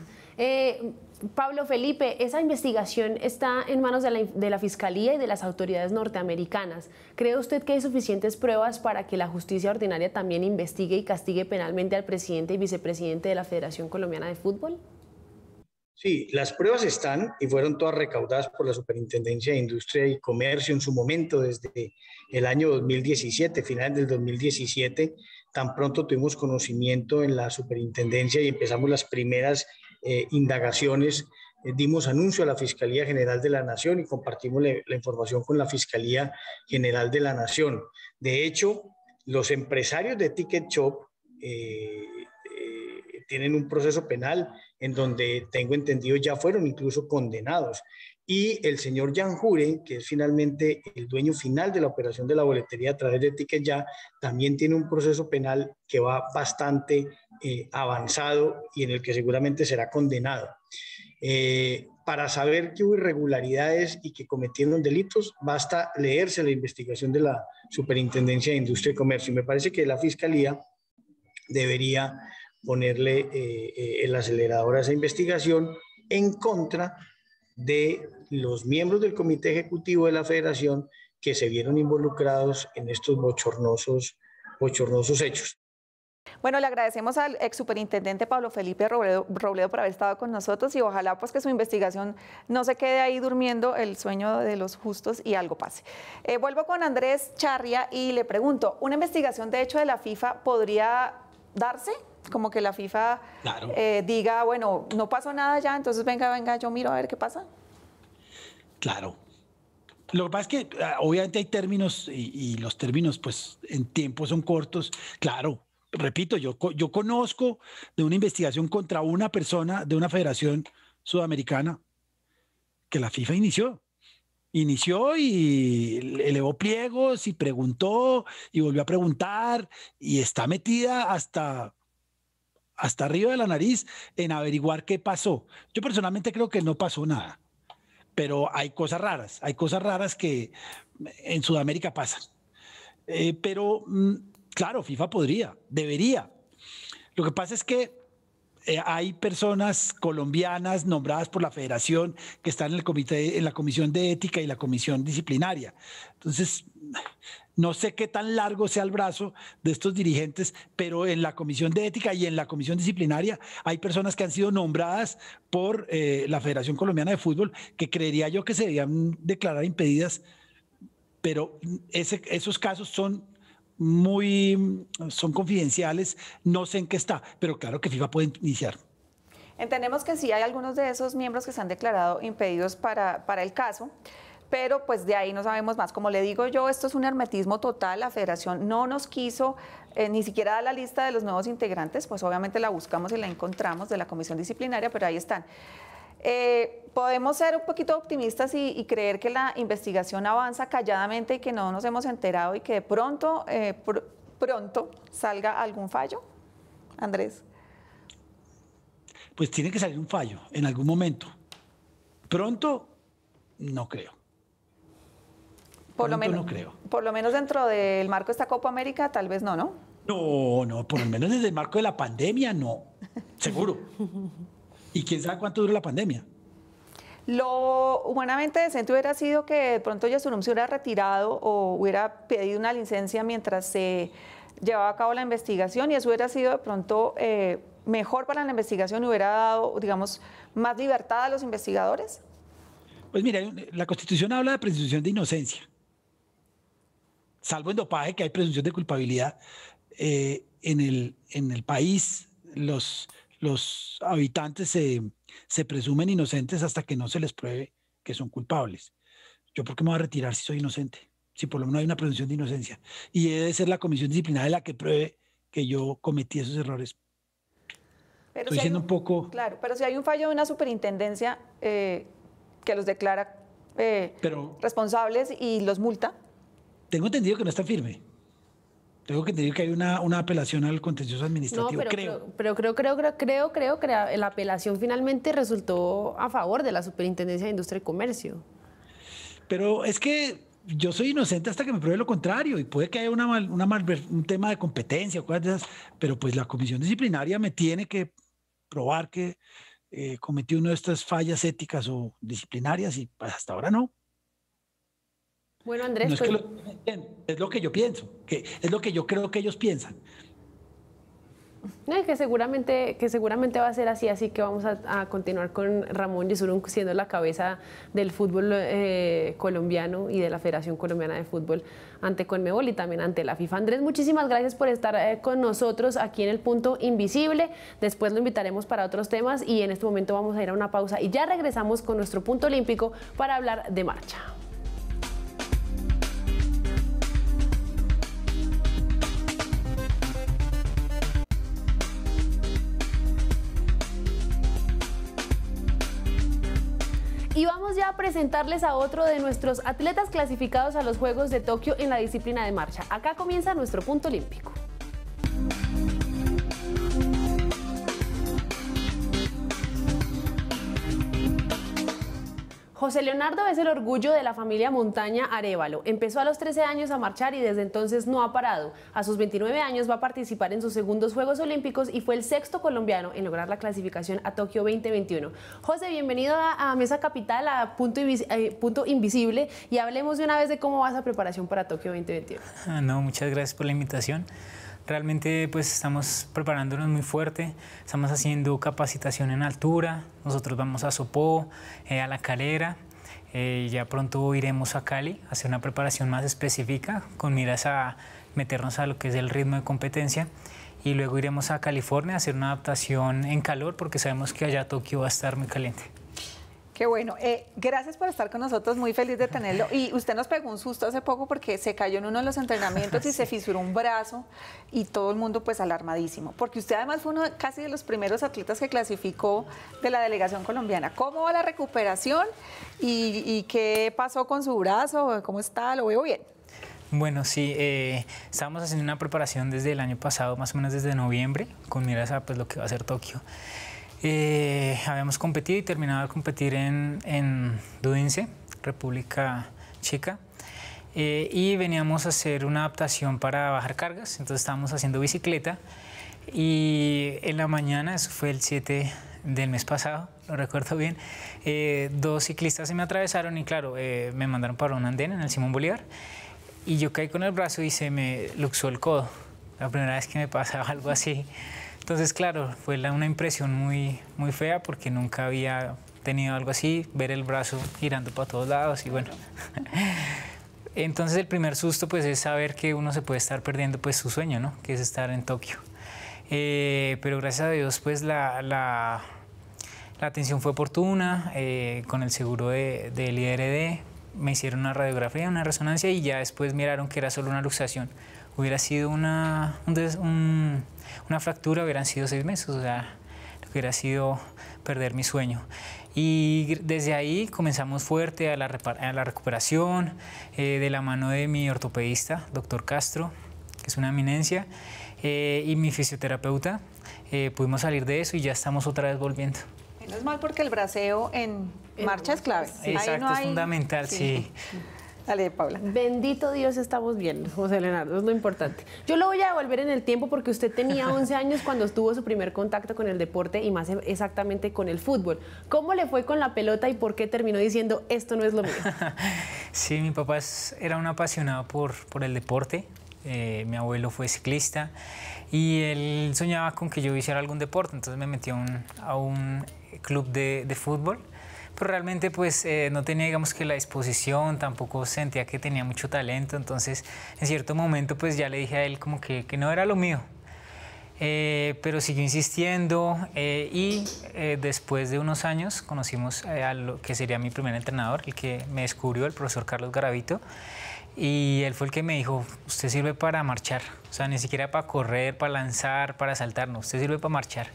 Pablo Felipe, esa investigación está en manos de la, Fiscalía y de las autoridades norteamericanas. ¿Cree usted que hay suficientes pruebas para que la justicia ordinaria también investigue y castigue penalmente al presidente y vicepresidente de la Federación Colombiana de Fútbol? Sí, las pruebas están y fueron todas recaudadas por la Superintendencia de Industria y Comercio en su momento, desde el año 2017, final del 2017. Tan pronto tuvimos conocimiento en la Superintendencia y empezamos las primeras eh, indagaciones. Eh, dimos anuncio a la Fiscalía General de la Nación y compartimos la información con la Fiscalía General de la Nación. De hecho, los empresarios de Ticket Shop eh, tienen un proceso penal en donde, tengo entendido, ya fueron incluso condenados y el señor Jan Jure, que es finalmente el dueño final de la operación de la boletería a través de Ticket Ya, también tiene un proceso penal que va bastante eh, avanzado y en el que seguramente será condenado. Eh, para saber que hubo irregularidades y que cometieron delitos, basta leerse la investigación de la Superintendencia de Industria y Comercio. Y me parece que la Fiscalía debería ponerle eh, el acelerador a esa investigación en contra de los miembros del Comité Ejecutivo de la Federación que se vieron involucrados en estos bochornosos, bochornosos hechos. Bueno, le agradecemos al ex superintendente Pablo Felipe Robledo, por haber estado con nosotros y ojalá pues que su investigación no se quede ahí durmiendo el sueño de los justos y algo pase. Eh, vuelvo con Andrés Charria y le pregunto, ¿una investigación de hecho de la FIFA podría darse? como que la FIFA eh, diga, bueno, no pasó nada ya, entonces venga, venga, yo miro a ver qué pasa. Claro. Lo que pasa es que eh, obviamente hay términos y, los términos pues en tiempo son cortos. Claro, repito, yo, yo conozco de una investigación contra una persona de una federación sudamericana que la FIFA inició. Inició y elevó pliegos y preguntó y volvió a preguntar y está metida hasta hasta arriba de la nariz en averiguar qué pasó. Yo personalmente creo que no pasó nada, pero hay cosas raras, hay cosas raras que en Sudamérica pasan. Eh, pero mm, claro, FIFA podría, debería. Lo que pasa es que eh, hay personas colombianas nombradas por la federación que están en, el comité, en la comisión de ética y la comisión disciplinaria. Entonces, no sé qué tan largo sea el brazo de estos dirigentes, pero en la Comisión de Ética y en la Comisión Disciplinaria hay personas que han sido nombradas por eh, la Federación Colombiana de Fútbol que creería yo que se debían declarar impedidas, pero esos casos son muy, son confidenciales, no sé en qué está, pero claro que FIFA puede iniciar. Entendemos que sí hay algunos de esos miembros que se han declarado impedidos para, para el caso pero pues de ahí no sabemos más. Como le digo yo, esto es un hermetismo total, la federación no nos quiso eh, ni siquiera dar la lista de los nuevos integrantes, pues obviamente la buscamos y la encontramos de la comisión disciplinaria, pero ahí están. Eh, podemos ser un poquito optimistas y, creer que la investigación avanza calladamente y que no nos hemos enterado y que de pronto, eh, pronto salga algún fallo, Andrés. Pues tiene que salir un fallo en algún momento. Pronto, no creo. Por lo menos, no creo. Por lo menos dentro del marco de esta Copa América, tal vez no, ¿no? No, no, por lo menos desde el marco de la pandemia, no. Seguro. Y quién sabe cuánto dura la pandemia. Lo humanamente decente hubiera sido que de pronto Yasunum se hubiera retirado o hubiera pedido una licencia mientras se llevaba a cabo la investigación y eso hubiera sido de pronto eh, mejor para la investigación y hubiera dado, digamos, más libertad a los investigadores. Pues mira, la Constitución habla de presunción de inocencia salvo en dopaje, que hay presunción de culpabilidad, eh, en, el, en el país los, los habitantes se, se, presumen inocentes hasta que no se les pruebe que son culpables. ¿Yo por qué me voy a retirar si soy inocente? Si por lo menos hay una presunción de inocencia. Y debe ser la comisión disciplinaria la que pruebe que yo cometí esos errores. Pero Estoy si un, poco... Claro, pero si hay un fallo de una superintendencia eh, que los declara eh, responsables y los multa, tengo entendido que no está firme. Tengo que que hay una, apelación al contencioso administrativo, no, pero, creo. Pero, creo, creo, creo, creo, que la apelación finalmente resultó a favor de la Superintendencia de Industria y Comercio. Pero es que yo soy inocente hasta que me pruebe lo contrario y puede que haya una, una un tema de competencia o cosas de esas, pero pues la comisión disciplinaria me tiene que probar que eh, cometió cometí una de estas fallas éticas o disciplinarias y pues, hasta ahora no. Bueno, Andrés, pues- es, lo, que yo pienso, que es lo que yo creo que ellos piensan. No, que seguramente, que seguramente va a ser así, así que vamos a, continuar con Ramón Yesurún siendo la cabeza del fútbol eh, colombiano y de la Federación Colombiana de Fútbol ante Conmebol y también ante la FIFA. Andrés, muchísimas gracias por estar eh, con nosotros aquí en el Punto Invisible. Después lo invitaremos para otros temas y en este momento vamos a ir a una pausa y ya regresamos con nuestro Punto Olímpico para hablar de marcha. ya a presentarles a otro de nuestros atletas clasificados a los Juegos de Tokio en la disciplina de marcha. Acá comienza nuestro punto olímpico. José Leonardo es el orgullo de la familia Montaña Arevalo. Empezó a los 13 años a marchar y desde entonces no ha parado. A sus 29 años va a participar en sus segundos Juegos Olímpicos y fue el sexto colombiano en lograr la clasificación a Tokio 2021. José, bienvenido a, Mesa Capital, a eh, Punto, Invisible y hablemos de una vez de cómo va esa preparación para Tokio 2021. Ah, no, muchas gracias por la invitación realmente pues estamos preparándonos muy fuerte, estamos haciendo capacitación en altura, nosotros vamos a Sopó, eh, a La Calera, eh, ya pronto iremos a Cali a hacer una preparación más específica con miras a meternos a lo que es el ritmo de competencia y luego iremos a California a hacer una adaptación en calor porque sabemos que allá Tokio va a estar muy caliente. Qué bueno. Eh, gracias por estar con nosotros, muy feliz de tenerlo. Y usted nos pegó un susto hace poco porque se cayó en uno de los entrenamientos y se fisuró un brazo y todo el mundo pues alarmadísimo, porque usted además fue uno casi de los primeros atletas que clasificó de la delegación colombiana. ¿Cómo va la recuperación y, qué pasó con su brazo? ¿Cómo está? ¿Lo veo bien? Bueno, sí, eh, estábamos haciendo una preparación desde el año pasado, más o menos desde noviembre, con miras a pues, lo que va a ser Tokio. Eh, habíamos competido y terminado de competir en, en República Chica. Eh, y veníamos a hacer una adaptación para bajar cargas, entonces estábamos haciendo bicicleta y en la mañana, eso fue el 7 del mes pasado, lo recuerdo bien, eh, dos ciclistas se me atravesaron y claro, me mandaron para un andén en el Simón Bolívar y yo caí con el brazo y se me luxó el codo, la primera vez que me pasaba algo así. Entonces, claro, fue la, una impresión muy, muy fea porque nunca había tenido algo así, ver el brazo girando para todos lados y bueno. Entonces el primer susto pues es saber que uno se puede estar perdiendo pues su sueño, ¿no? Que es estar en Tokio. Eh, pero gracias a Dios pues la, la, atención fue oportuna, eh, con el seguro del de, de IRD me hicieron una radiografía, una resonancia y ya después miraron que era solo una luxación. Hubiera sido una, un, un una fractura hubieran sido seis meses, o sea, lo que hubiera sido perder mi sueño. Y desde ahí comenzamos fuerte a la, a la recuperación, eh, de la mano de mi ortopedista, doctor Castro, que es una eminencia, eh, y mi fisioterapeuta. Eh, pudimos salir de eso y ya estamos otra vez volviendo. es mal porque el braseo en, marcha es clave. Exacto, no es fundamental, sí. Dale, Paula. Bendito Dios, estamos bien, José Leonardo, es lo importante. Yo lo voy a devolver en el tiempo porque usted tenía 11 años cuando tuvo su primer contacto con el deporte y más exactamente con el fútbol. ¿Cómo le fue con la pelota y por qué terminó diciendo esto no es lo mío? Sí, mi papá era un apasionado por, por el deporte. Eh, mi abuelo fue ciclista y él soñaba con que yo hiciera algún deporte, entonces me metió a un club de, de fútbol realmente pues eh, no tenía digamos que la disposición, tampoco sentía que tenía mucho talento, entonces en cierto momento pues ya le dije a él como que, no era lo mío. Eh, pero siguió insistiendo eh, y después de unos años conocimos a lo que sería mi primer entrenador, el que me descubrió, el profesor Carlos Garavito, y él fue el que me dijo, usted sirve para marchar, o sea, ni siquiera para correr, para lanzar, para saltar, no, usted sirve para marchar.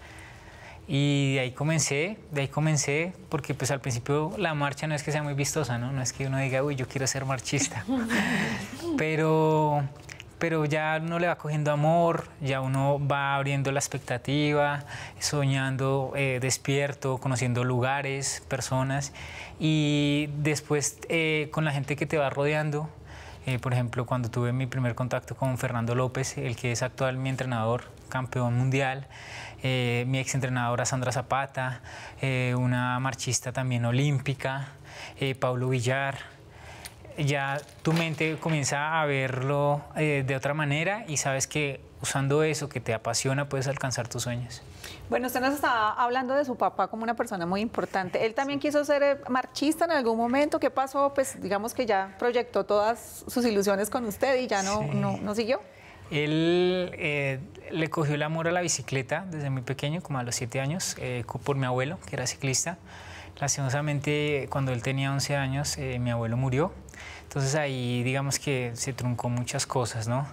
Y de ahí comencé, de ahí comencé, porque pues al principio la marcha no es que sea muy vistosa, ¿no? No es que uno diga, uy, yo quiero ser marchista. pero, pero ya uno le va cogiendo amor, ya uno va abriendo la expectativa, soñando eh, despierto, conociendo lugares, personas. Y después eh, con la gente que te va rodeando, eh, por ejemplo, cuando tuve mi primer contacto con Fernando López, el que es actual mi entrenador, campeón mundial, eh, mi exentrenadora Sandra Zapata, eh, una marchista también olímpica, eh, Pablo Villar. Ya tu mente comienza a verlo eh, de otra manera y sabes que usando eso que te apasiona puedes alcanzar tus sueños. Bueno, usted nos estaba hablando de su papá como una persona muy importante. Él también quiso ser eh, marchista en algún momento. ¿Qué pasó? Pues digamos que ya proyectó todas sus ilusiones con usted y ya no, no, no siguió. Él eh, le cogió el amor a la bicicleta desde muy pequeño, como a los siete años, eh, por mi abuelo, que era ciclista. Lastimosamente, cuando él tenía 11 años, eh, mi abuelo murió. Entonces ahí digamos que se truncó muchas cosas, ¿no?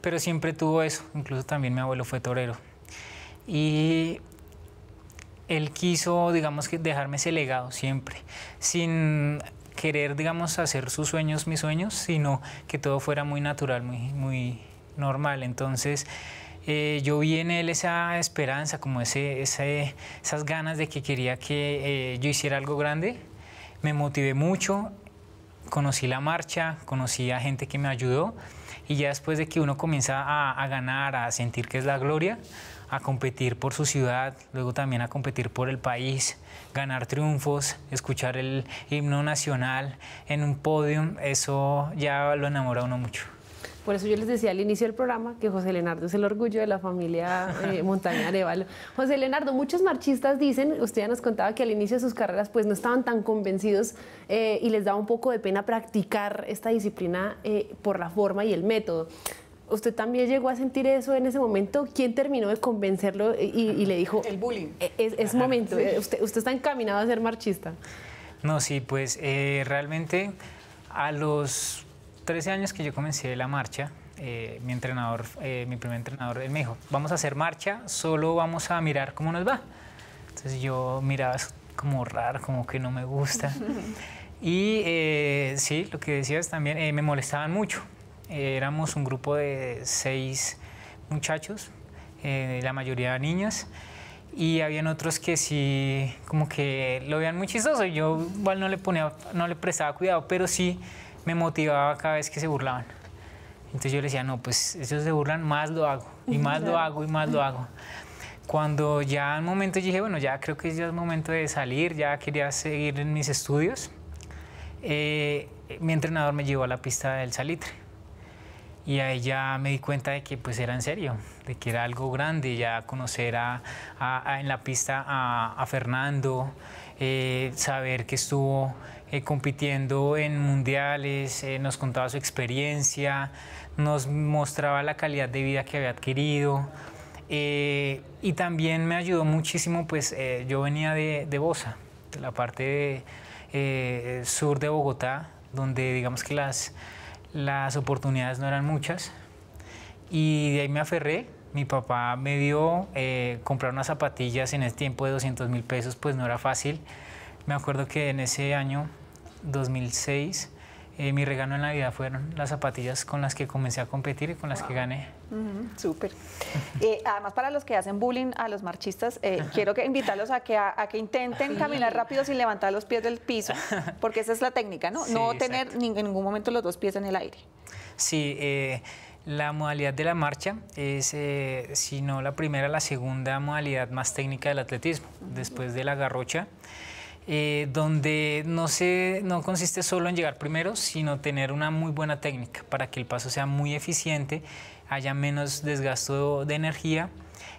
Pero siempre tuvo eso, incluso también mi abuelo fue torero. Y él quiso, digamos que dejarme ese legado siempre, sin querer, digamos, hacer sus sueños mis sueños, sino que todo fuera muy natural, muy, muy normal. Entonces, eh, yo vi en él esa esperanza, como ese, esas ganas de que quería que eh, yo hiciera algo grande. Me motivé mucho, conocí la marcha, conocí a gente que me ayudó y ya después de que uno comienza a, ganar, a sentir que es la gloria, a competir por su ciudad, luego también a competir por el país, ganar triunfos, escuchar el himno nacional en un podio, eso ya lo enamora uno mucho. Por eso yo les decía al inicio del programa que José Leonardo es el orgullo de la familia eh, Montaña Arevalo. José Leonardo, muchos marchistas dicen, usted ya nos contaba que al inicio de sus carreras pues no estaban tan convencidos eh, y les daba un poco de pena practicar esta disciplina eh, por la forma y el método. ¿Usted también llegó a sentir eso en ese momento? ¿Quién terminó de convencerlo y, le dijo... El bullying. E, es, momento, usted, está encaminado a ser marchista. No, sí, pues realmente a los 13 años que yo comencé la marcha, eh, mi entrenador, eh, mi primer entrenador, él me dijo, vamos a hacer marcha, solo vamos a mirar cómo nos va. Entonces yo miraba como raro, como que no me gusta. y eh, sí, lo que decías también, me molestaban mucho. éramos un grupo de seis muchachos, la mayoría niñas y habían otros que sí como que lo veían muy chistoso yo igual no le ponía no le prestaba cuidado pero sí me motivaba cada vez que se burlaban. Entonces yo le decía, no, pues ellos se burlan, más lo hago, y más lo hago, y más lo hago. Cuando ya en un momento dije, bueno, ya creo que ya es momento de salir, ya quería seguir en mis estudios, eh, mi entrenador me llevó a la pista del salitre. Y ahí ya me di cuenta de que pues era en serio, de que era algo grande, ya conocer en la pista a, Fernando, eh, saber que estuvo eh, compitiendo en mundiales, eh, nos contaba su experiencia, nos mostraba la calidad de vida que había adquirido. Eh, y también me ayudó muchísimo, pues yo venía de, de Bosa, de la parte sur de Bogotá, donde digamos que las, las oportunidades no eran muchas. Y de ahí me aferré, mi papá me dio comprar unas zapatillas en ese tiempo de 200 mil pesos, pues no era fácil. Me acuerdo que en ese año, 2006, eh, mi regalo en la vida fueron las zapatillas con las que comencé a competir y con las que gané. Súper. Eh, además, para los que hacen bullying a los marchistas, eh, quiero que invitarlos a que, a, que intenten caminar rápido sin levantar los pies del piso, porque esa es la técnica, ¿no? no tener en ningún momento los dos pies en el aire. Sí, la modalidad de la marcha es, si no la primera, la segunda modalidad más técnica del atletismo, después de la garrocha eh, donde no, no consiste solo en llegar primero, sino tener una muy buena técnica para que el paso sea muy eficiente, haya menos desgasto de energía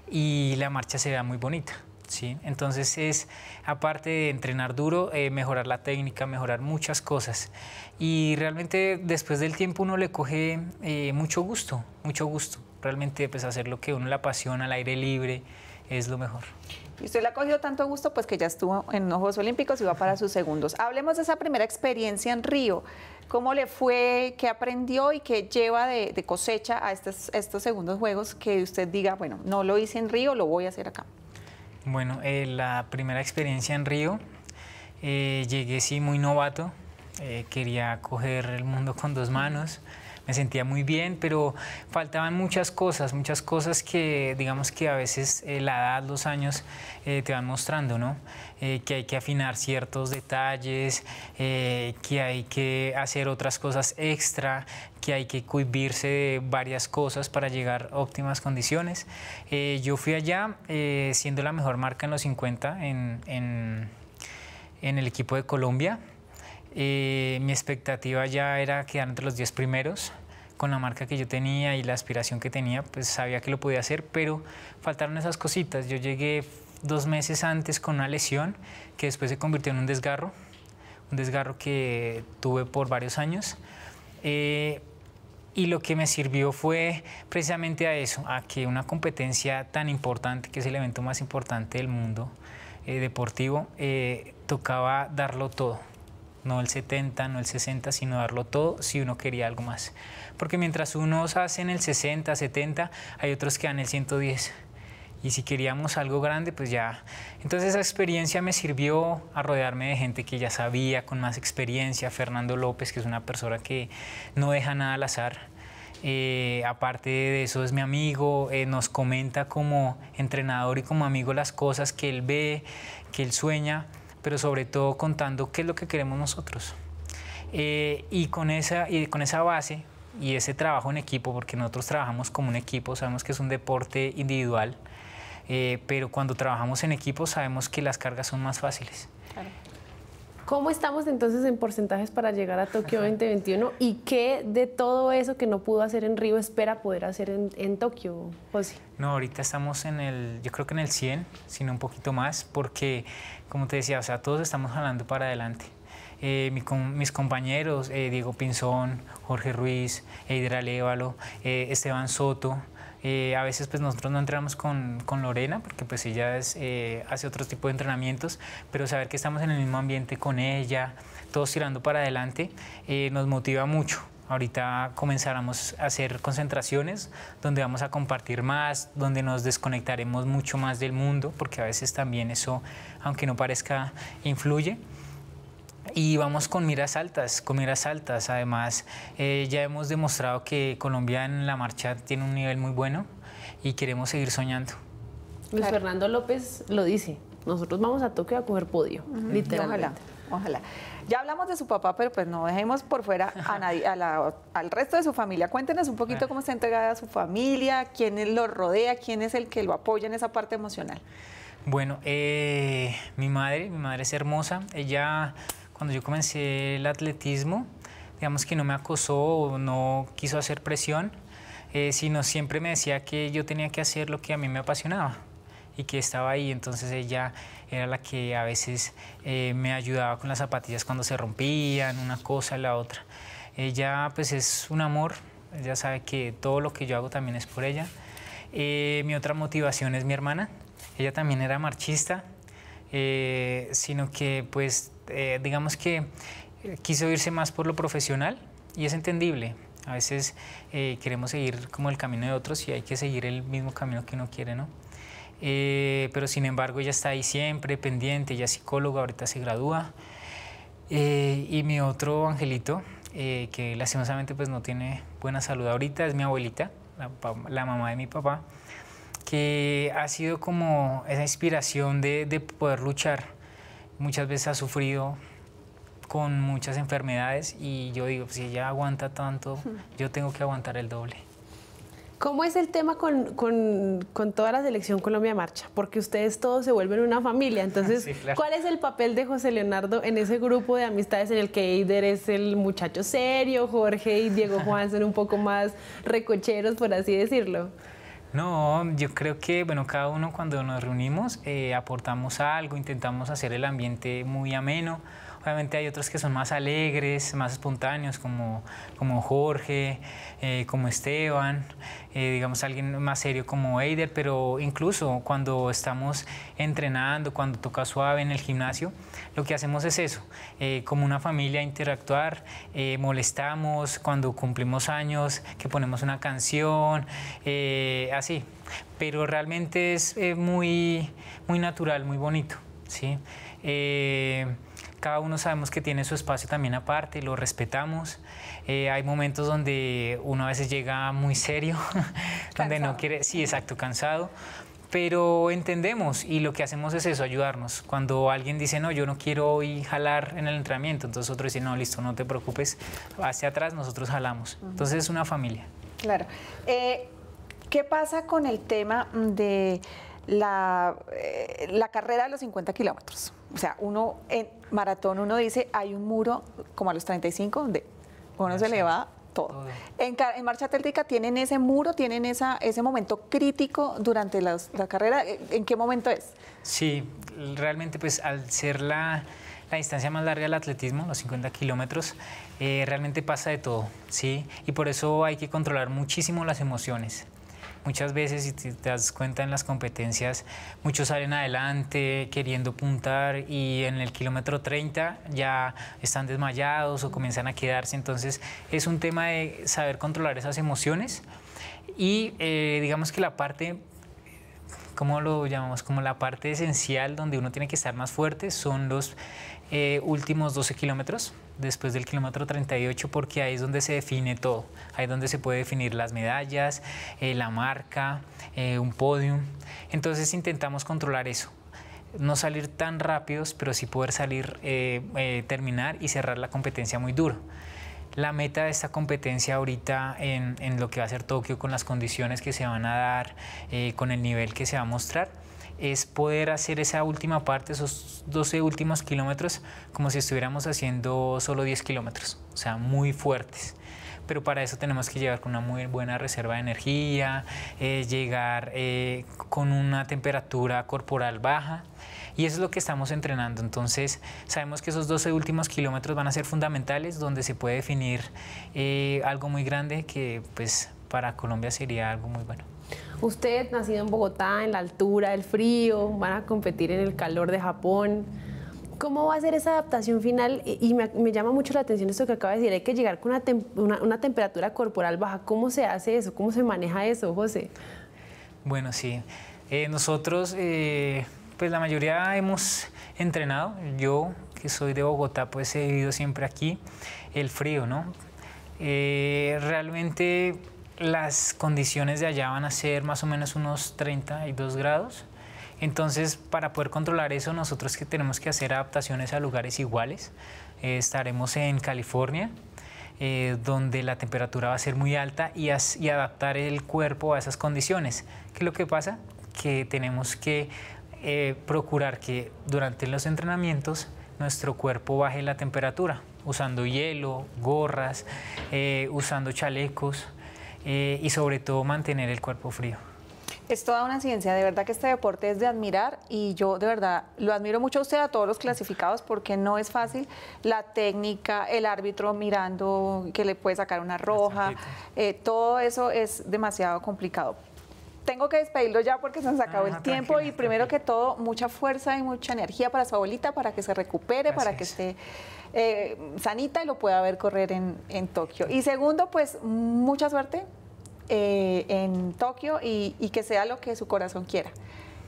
y la marcha se vea muy bonita. ¿sí? Entonces es, aparte de entrenar duro, eh, mejorar la técnica, mejorar muchas cosas. Y realmente después del tiempo uno le coge eh, mucho gusto, mucho gusto. Realmente pues hacer lo que uno le apasiona al aire libre es lo mejor. Y usted le ha cogido tanto gusto, pues que ya estuvo en los Juegos Olímpicos y va para sus segundos. Hablemos de esa primera experiencia en Río. ¿Cómo le fue? ¿Qué aprendió y qué lleva de, cosecha a estos, segundos Juegos que usted diga, bueno, no lo hice en Río, lo voy a hacer acá? Bueno, eh, la primera experiencia en Río, eh, llegué sí muy novato, eh, quería coger el mundo con dos manos me sentía muy bien, pero faltaban muchas cosas, muchas cosas que digamos que a veces eh, la edad, los años eh, te van mostrando, ¿no? Eh, que hay que afinar ciertos detalles, que hay que hacer otras cosas extra, que hay que cuidarse de varias cosas para llegar a óptimas condiciones. yo fui allá siendo la mejor marca en los 50 en el equipo de Colombia. Eh, mi expectativa ya era quedar entre los 10 primeros. Con la marca que yo tenía y la aspiración que tenía, pues sabía que lo podía hacer, pero faltaron esas cositas. Yo llegué dos meses antes con una lesión que después se convirtió en un desgarro, un desgarro que tuve por varios años. Eh, y lo que me sirvió fue precisamente a eso, a que una competencia tan importante, que es el evento más importante del mundo eh, deportivo, tocaba darlo todo no el 70, no el 60, sino darlo todo si uno quería algo más. Porque mientras unos hacen el 60, 70, hay otros que dan el 110. Y si queríamos algo grande, pues ya. Entonces esa experiencia me sirvió a rodearme de gente que ya sabía, con más experiencia. Fernando López, que es una persona que no deja nada al azar. Eh, aparte de eso es mi amigo, eh, nos comenta como entrenador y como amigo las cosas que él ve, que él sueña pero sobre todo contando qué es lo que queremos nosotros. Eh, y, con esa, y con esa base y ese trabajo en equipo, porque nosotros trabajamos como un equipo, sabemos que es un deporte individual, eh, pero cuando trabajamos en equipo sabemos que las cargas son más fáciles. Claro. ¿Cómo estamos entonces en porcentajes para llegar a Tokio 2021 y qué de todo eso que no pudo hacer en Río espera poder hacer en, en Tokio, José? No, ahorita estamos en el, yo creo que en el 100, sino un poquito más, porque como te decía, o sea, todos estamos jalando para adelante. Eh, mis compañeros, eh, Diego Pinzón, Jorge Ruiz, Eidra Lévalo, eh, Esteban Soto, eh, a veces pues nosotros no entramos con, con Lorena porque pues ella eh, hace otro tipo de entrenamientos, pero saber que estamos en el mismo ambiente con ella, todos tirando para adelante, eh, nos motiva mucho. Ahorita comenzaremos a hacer concentraciones donde vamos a compartir más, donde nos desconectaremos mucho más del mundo, porque a veces también eso, aunque no parezca, influye y vamos con miras altas, con miras altas. Además, eh, ya hemos demostrado que Colombia en la marcha tiene un nivel muy bueno y queremos seguir soñando. Luis Fernando López lo dice, nosotros vamos a Tokio a coger podio, literalmente. Ojalá, ojalá. Ya hablamos de su papá, pero pues no dejemos por fuera a al resto de su familia. Cuéntenos un poquito ah. cómo está entregada su familia, quién lo rodea, quién es el que lo apoya en esa parte emocional. Bueno, eh, mi madre, mi madre es hermosa. Ella cuando yo comencé el atletismo, digamos que no me acosó o no quiso hacer presión, eh, sino siempre me decía que yo tenía que hacer lo que a mí me apasionaba y que estaba ahí. Entonces ella era la que a veces eh, me ayudaba con las zapatillas cuando se rompían, una cosa, la otra. Ella pues es un amor, ella sabe que todo lo que yo hago también es por ella. Eh, mi otra motivación es mi hermana, ella también era marchista, eh, sino que pues eh, digamos que eh, quiso irse más por lo profesional y es entendible. A veces queremos seguir como el camino de otros y hay que seguir el mismo camino que uno quiere, ¿no? pero sin embargo ella está ahí siempre pendiente, ella es psicóloga, ahorita se gradúa. y mi otro angelito, que lastimosamente pues no tiene buena salud ahorita, es mi abuelita, la mamá de mi papá que ha sido como esa inspiración de, poder luchar. Muchas veces ha sufrido con muchas enfermedades y yo digo, pues, si ella aguanta tanto, yo tengo que aguantar el doble. ¿Cómo es el tema con, toda la selección Colombia Marcha? Porque ustedes todos se vuelven una familia. Entonces, ¿cuál es el papel de José Leonardo en ese grupo de amistades en el que Eider es el muchacho serio, Jorge y Diego Juan son un poco más recocheros, por así decirlo? No, yo creo que, bueno, cada uno cuando nos reunimos eh, aportamos algo, intentamos hacer el ambiente muy ameno. Obviamente hay otros que son más alegres, más espontáneos, como, como Jorge, eh, como Esteban, eh, digamos alguien más serio como Eider, pero incluso cuando estamos entrenando, cuando toca suave en el gimnasio, lo que hacemos es eso, eh, como una familia interactuar, molestamos cuando cumplimos años, que ponemos una canción, así, pero realmente es muy, muy natural, muy bonito. ¿sí? cada uno sabemos que tiene su espacio también aparte, lo respetamos. Eh, hay momentos donde uno a veces llega muy serio, donde no quiere, sí, exacto, cansado, pero entendemos y lo que hacemos es eso, ayudarnos. Cuando alguien dice, no, yo no quiero hoy jalar en el entrenamiento, entonces otro dice, no, listo, no te preocupes, hacia atrás nosotros jalamos. Entonces es una familia. Claro. Eh, ¿Qué pasa con el tema de la, eh, la carrera de los 50 kilómetros? o sea, uno en maratón, uno dice, hay un muro como a los 35 donde uno se le va todo. En, marcha atlética tienen ese muro, tienen esa, ese momento crítico durante la carrera. ¿En qué momento es? Sí, realmente pues al ser la, la distancia más larga del atletismo, los 50 kilómetros, eh, realmente pasa de todo, ¿sí? Y por eso hay que controlar muchísimo las emociones. Muchas veces, si te, das cuenta en las competencias, muchos salen adelante queriendo puntar y en el kilómetro 30 ya están desmayados o comienzan a quedarse. Entonces es un tema de saber controlar esas emociones y eh, digamos que la parte ¿cómo lo llamamos? Como la parte esencial donde uno tiene que estar más fuerte son los eh, últimos 12 kilómetros, después del kilómetro 38, porque ahí es donde se define todo, ahí es donde se puede definir las medallas, eh, la marca, eh, un podium. Entonces intentamos controlar eso, no salir tan rápidos, pero sí poder salir, terminar y cerrar la competencia muy duro. La meta de esta competencia ahorita en, lo que va a ser Tokio, con las condiciones que se van a dar, con el nivel que se va a mostrar, es poder hacer esa última parte, esos 12 últimos kilómetros, como si estuviéramos haciendo solo 10 kilómetros, o sea, muy fuertes. Pero para eso tenemos que llegar con una muy buena reserva de energía, eh, llegar eh, con una temperatura corporal baja. Y eso es lo que estamos entrenando. Entonces, sabemos que esos 12 últimos kilómetros van a ser fundamentales, donde se puede definir eh, algo muy grande que, pues, para Colombia sería algo muy bueno. Usted, nacido en Bogotá, en la altura, el frío, van a competir en el calor de Japón. ¿Cómo va a ser esa adaptación final? Y me, llama mucho la atención esto que acaba de decir, hay que llegar con una, temperatura corporal baja. ¿Cómo se hace eso? ¿Cómo se maneja eso, José? Bueno, sí. Eh, nosotros, eh, pues la mayoría hemos entrenado. Yo, que soy de Bogotá, pues he vivido siempre aquí el frío, ¿no? Eh, realmente las condiciones de allá van a ser más o menos unos 32 grados. Entonces, para poder controlar eso, nosotros que tenemos que hacer adaptaciones a lugares iguales. Eh, estaremos en California, eh, donde la temperatura va a ser muy alta y, adaptar el cuerpo a esas condiciones. ¿Qué lo que pasa? Que tenemos que eh, procurar que durante los entrenamientos nuestro cuerpo baje la temperatura, usando hielo, gorras, usando chalecos eh, y sobre todo mantener el cuerpo frío. Es toda una ciencia, de verdad que este deporte es de admirar y yo de verdad lo admiro mucho a usted, a todos los clasificados, porque no es fácil la técnica, el árbitro mirando que le puede sacar una roja, eh, todo eso es demasiado complicado. Tengo que despedirlo ya porque se nos acabó el ah, tiempo y primero que todo mucha fuerza y mucha energía para su abuelita, para que se recupere, para que esté... Eh, sanita y lo pueda ver correr en Tokio. Y segundo, pues mucha suerte eh, en Tokio y, que sea lo que su corazón quiera.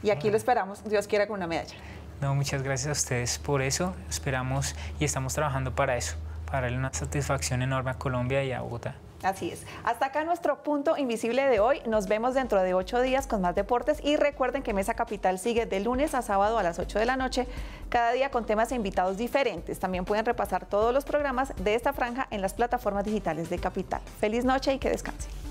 Y aquí lo esperamos, Dios quiera, con una medalla. No, muchas gracias a ustedes por eso. Esperamos y estamos trabajando para eso, para darle una satisfacción enorme a Colombia y a Bogotá. Así es. Hasta acá nuestro punto invisible de hoy. Nos vemos dentro de ocho días con más deportes y recuerden que Mesa Capital sigue de lunes a sábado a las 8 de la noche, cada día con temas e invitados diferentes. También pueden repasar todos los programas de esta franja en las plataformas digitales de Capital. Feliz noche y que descansen.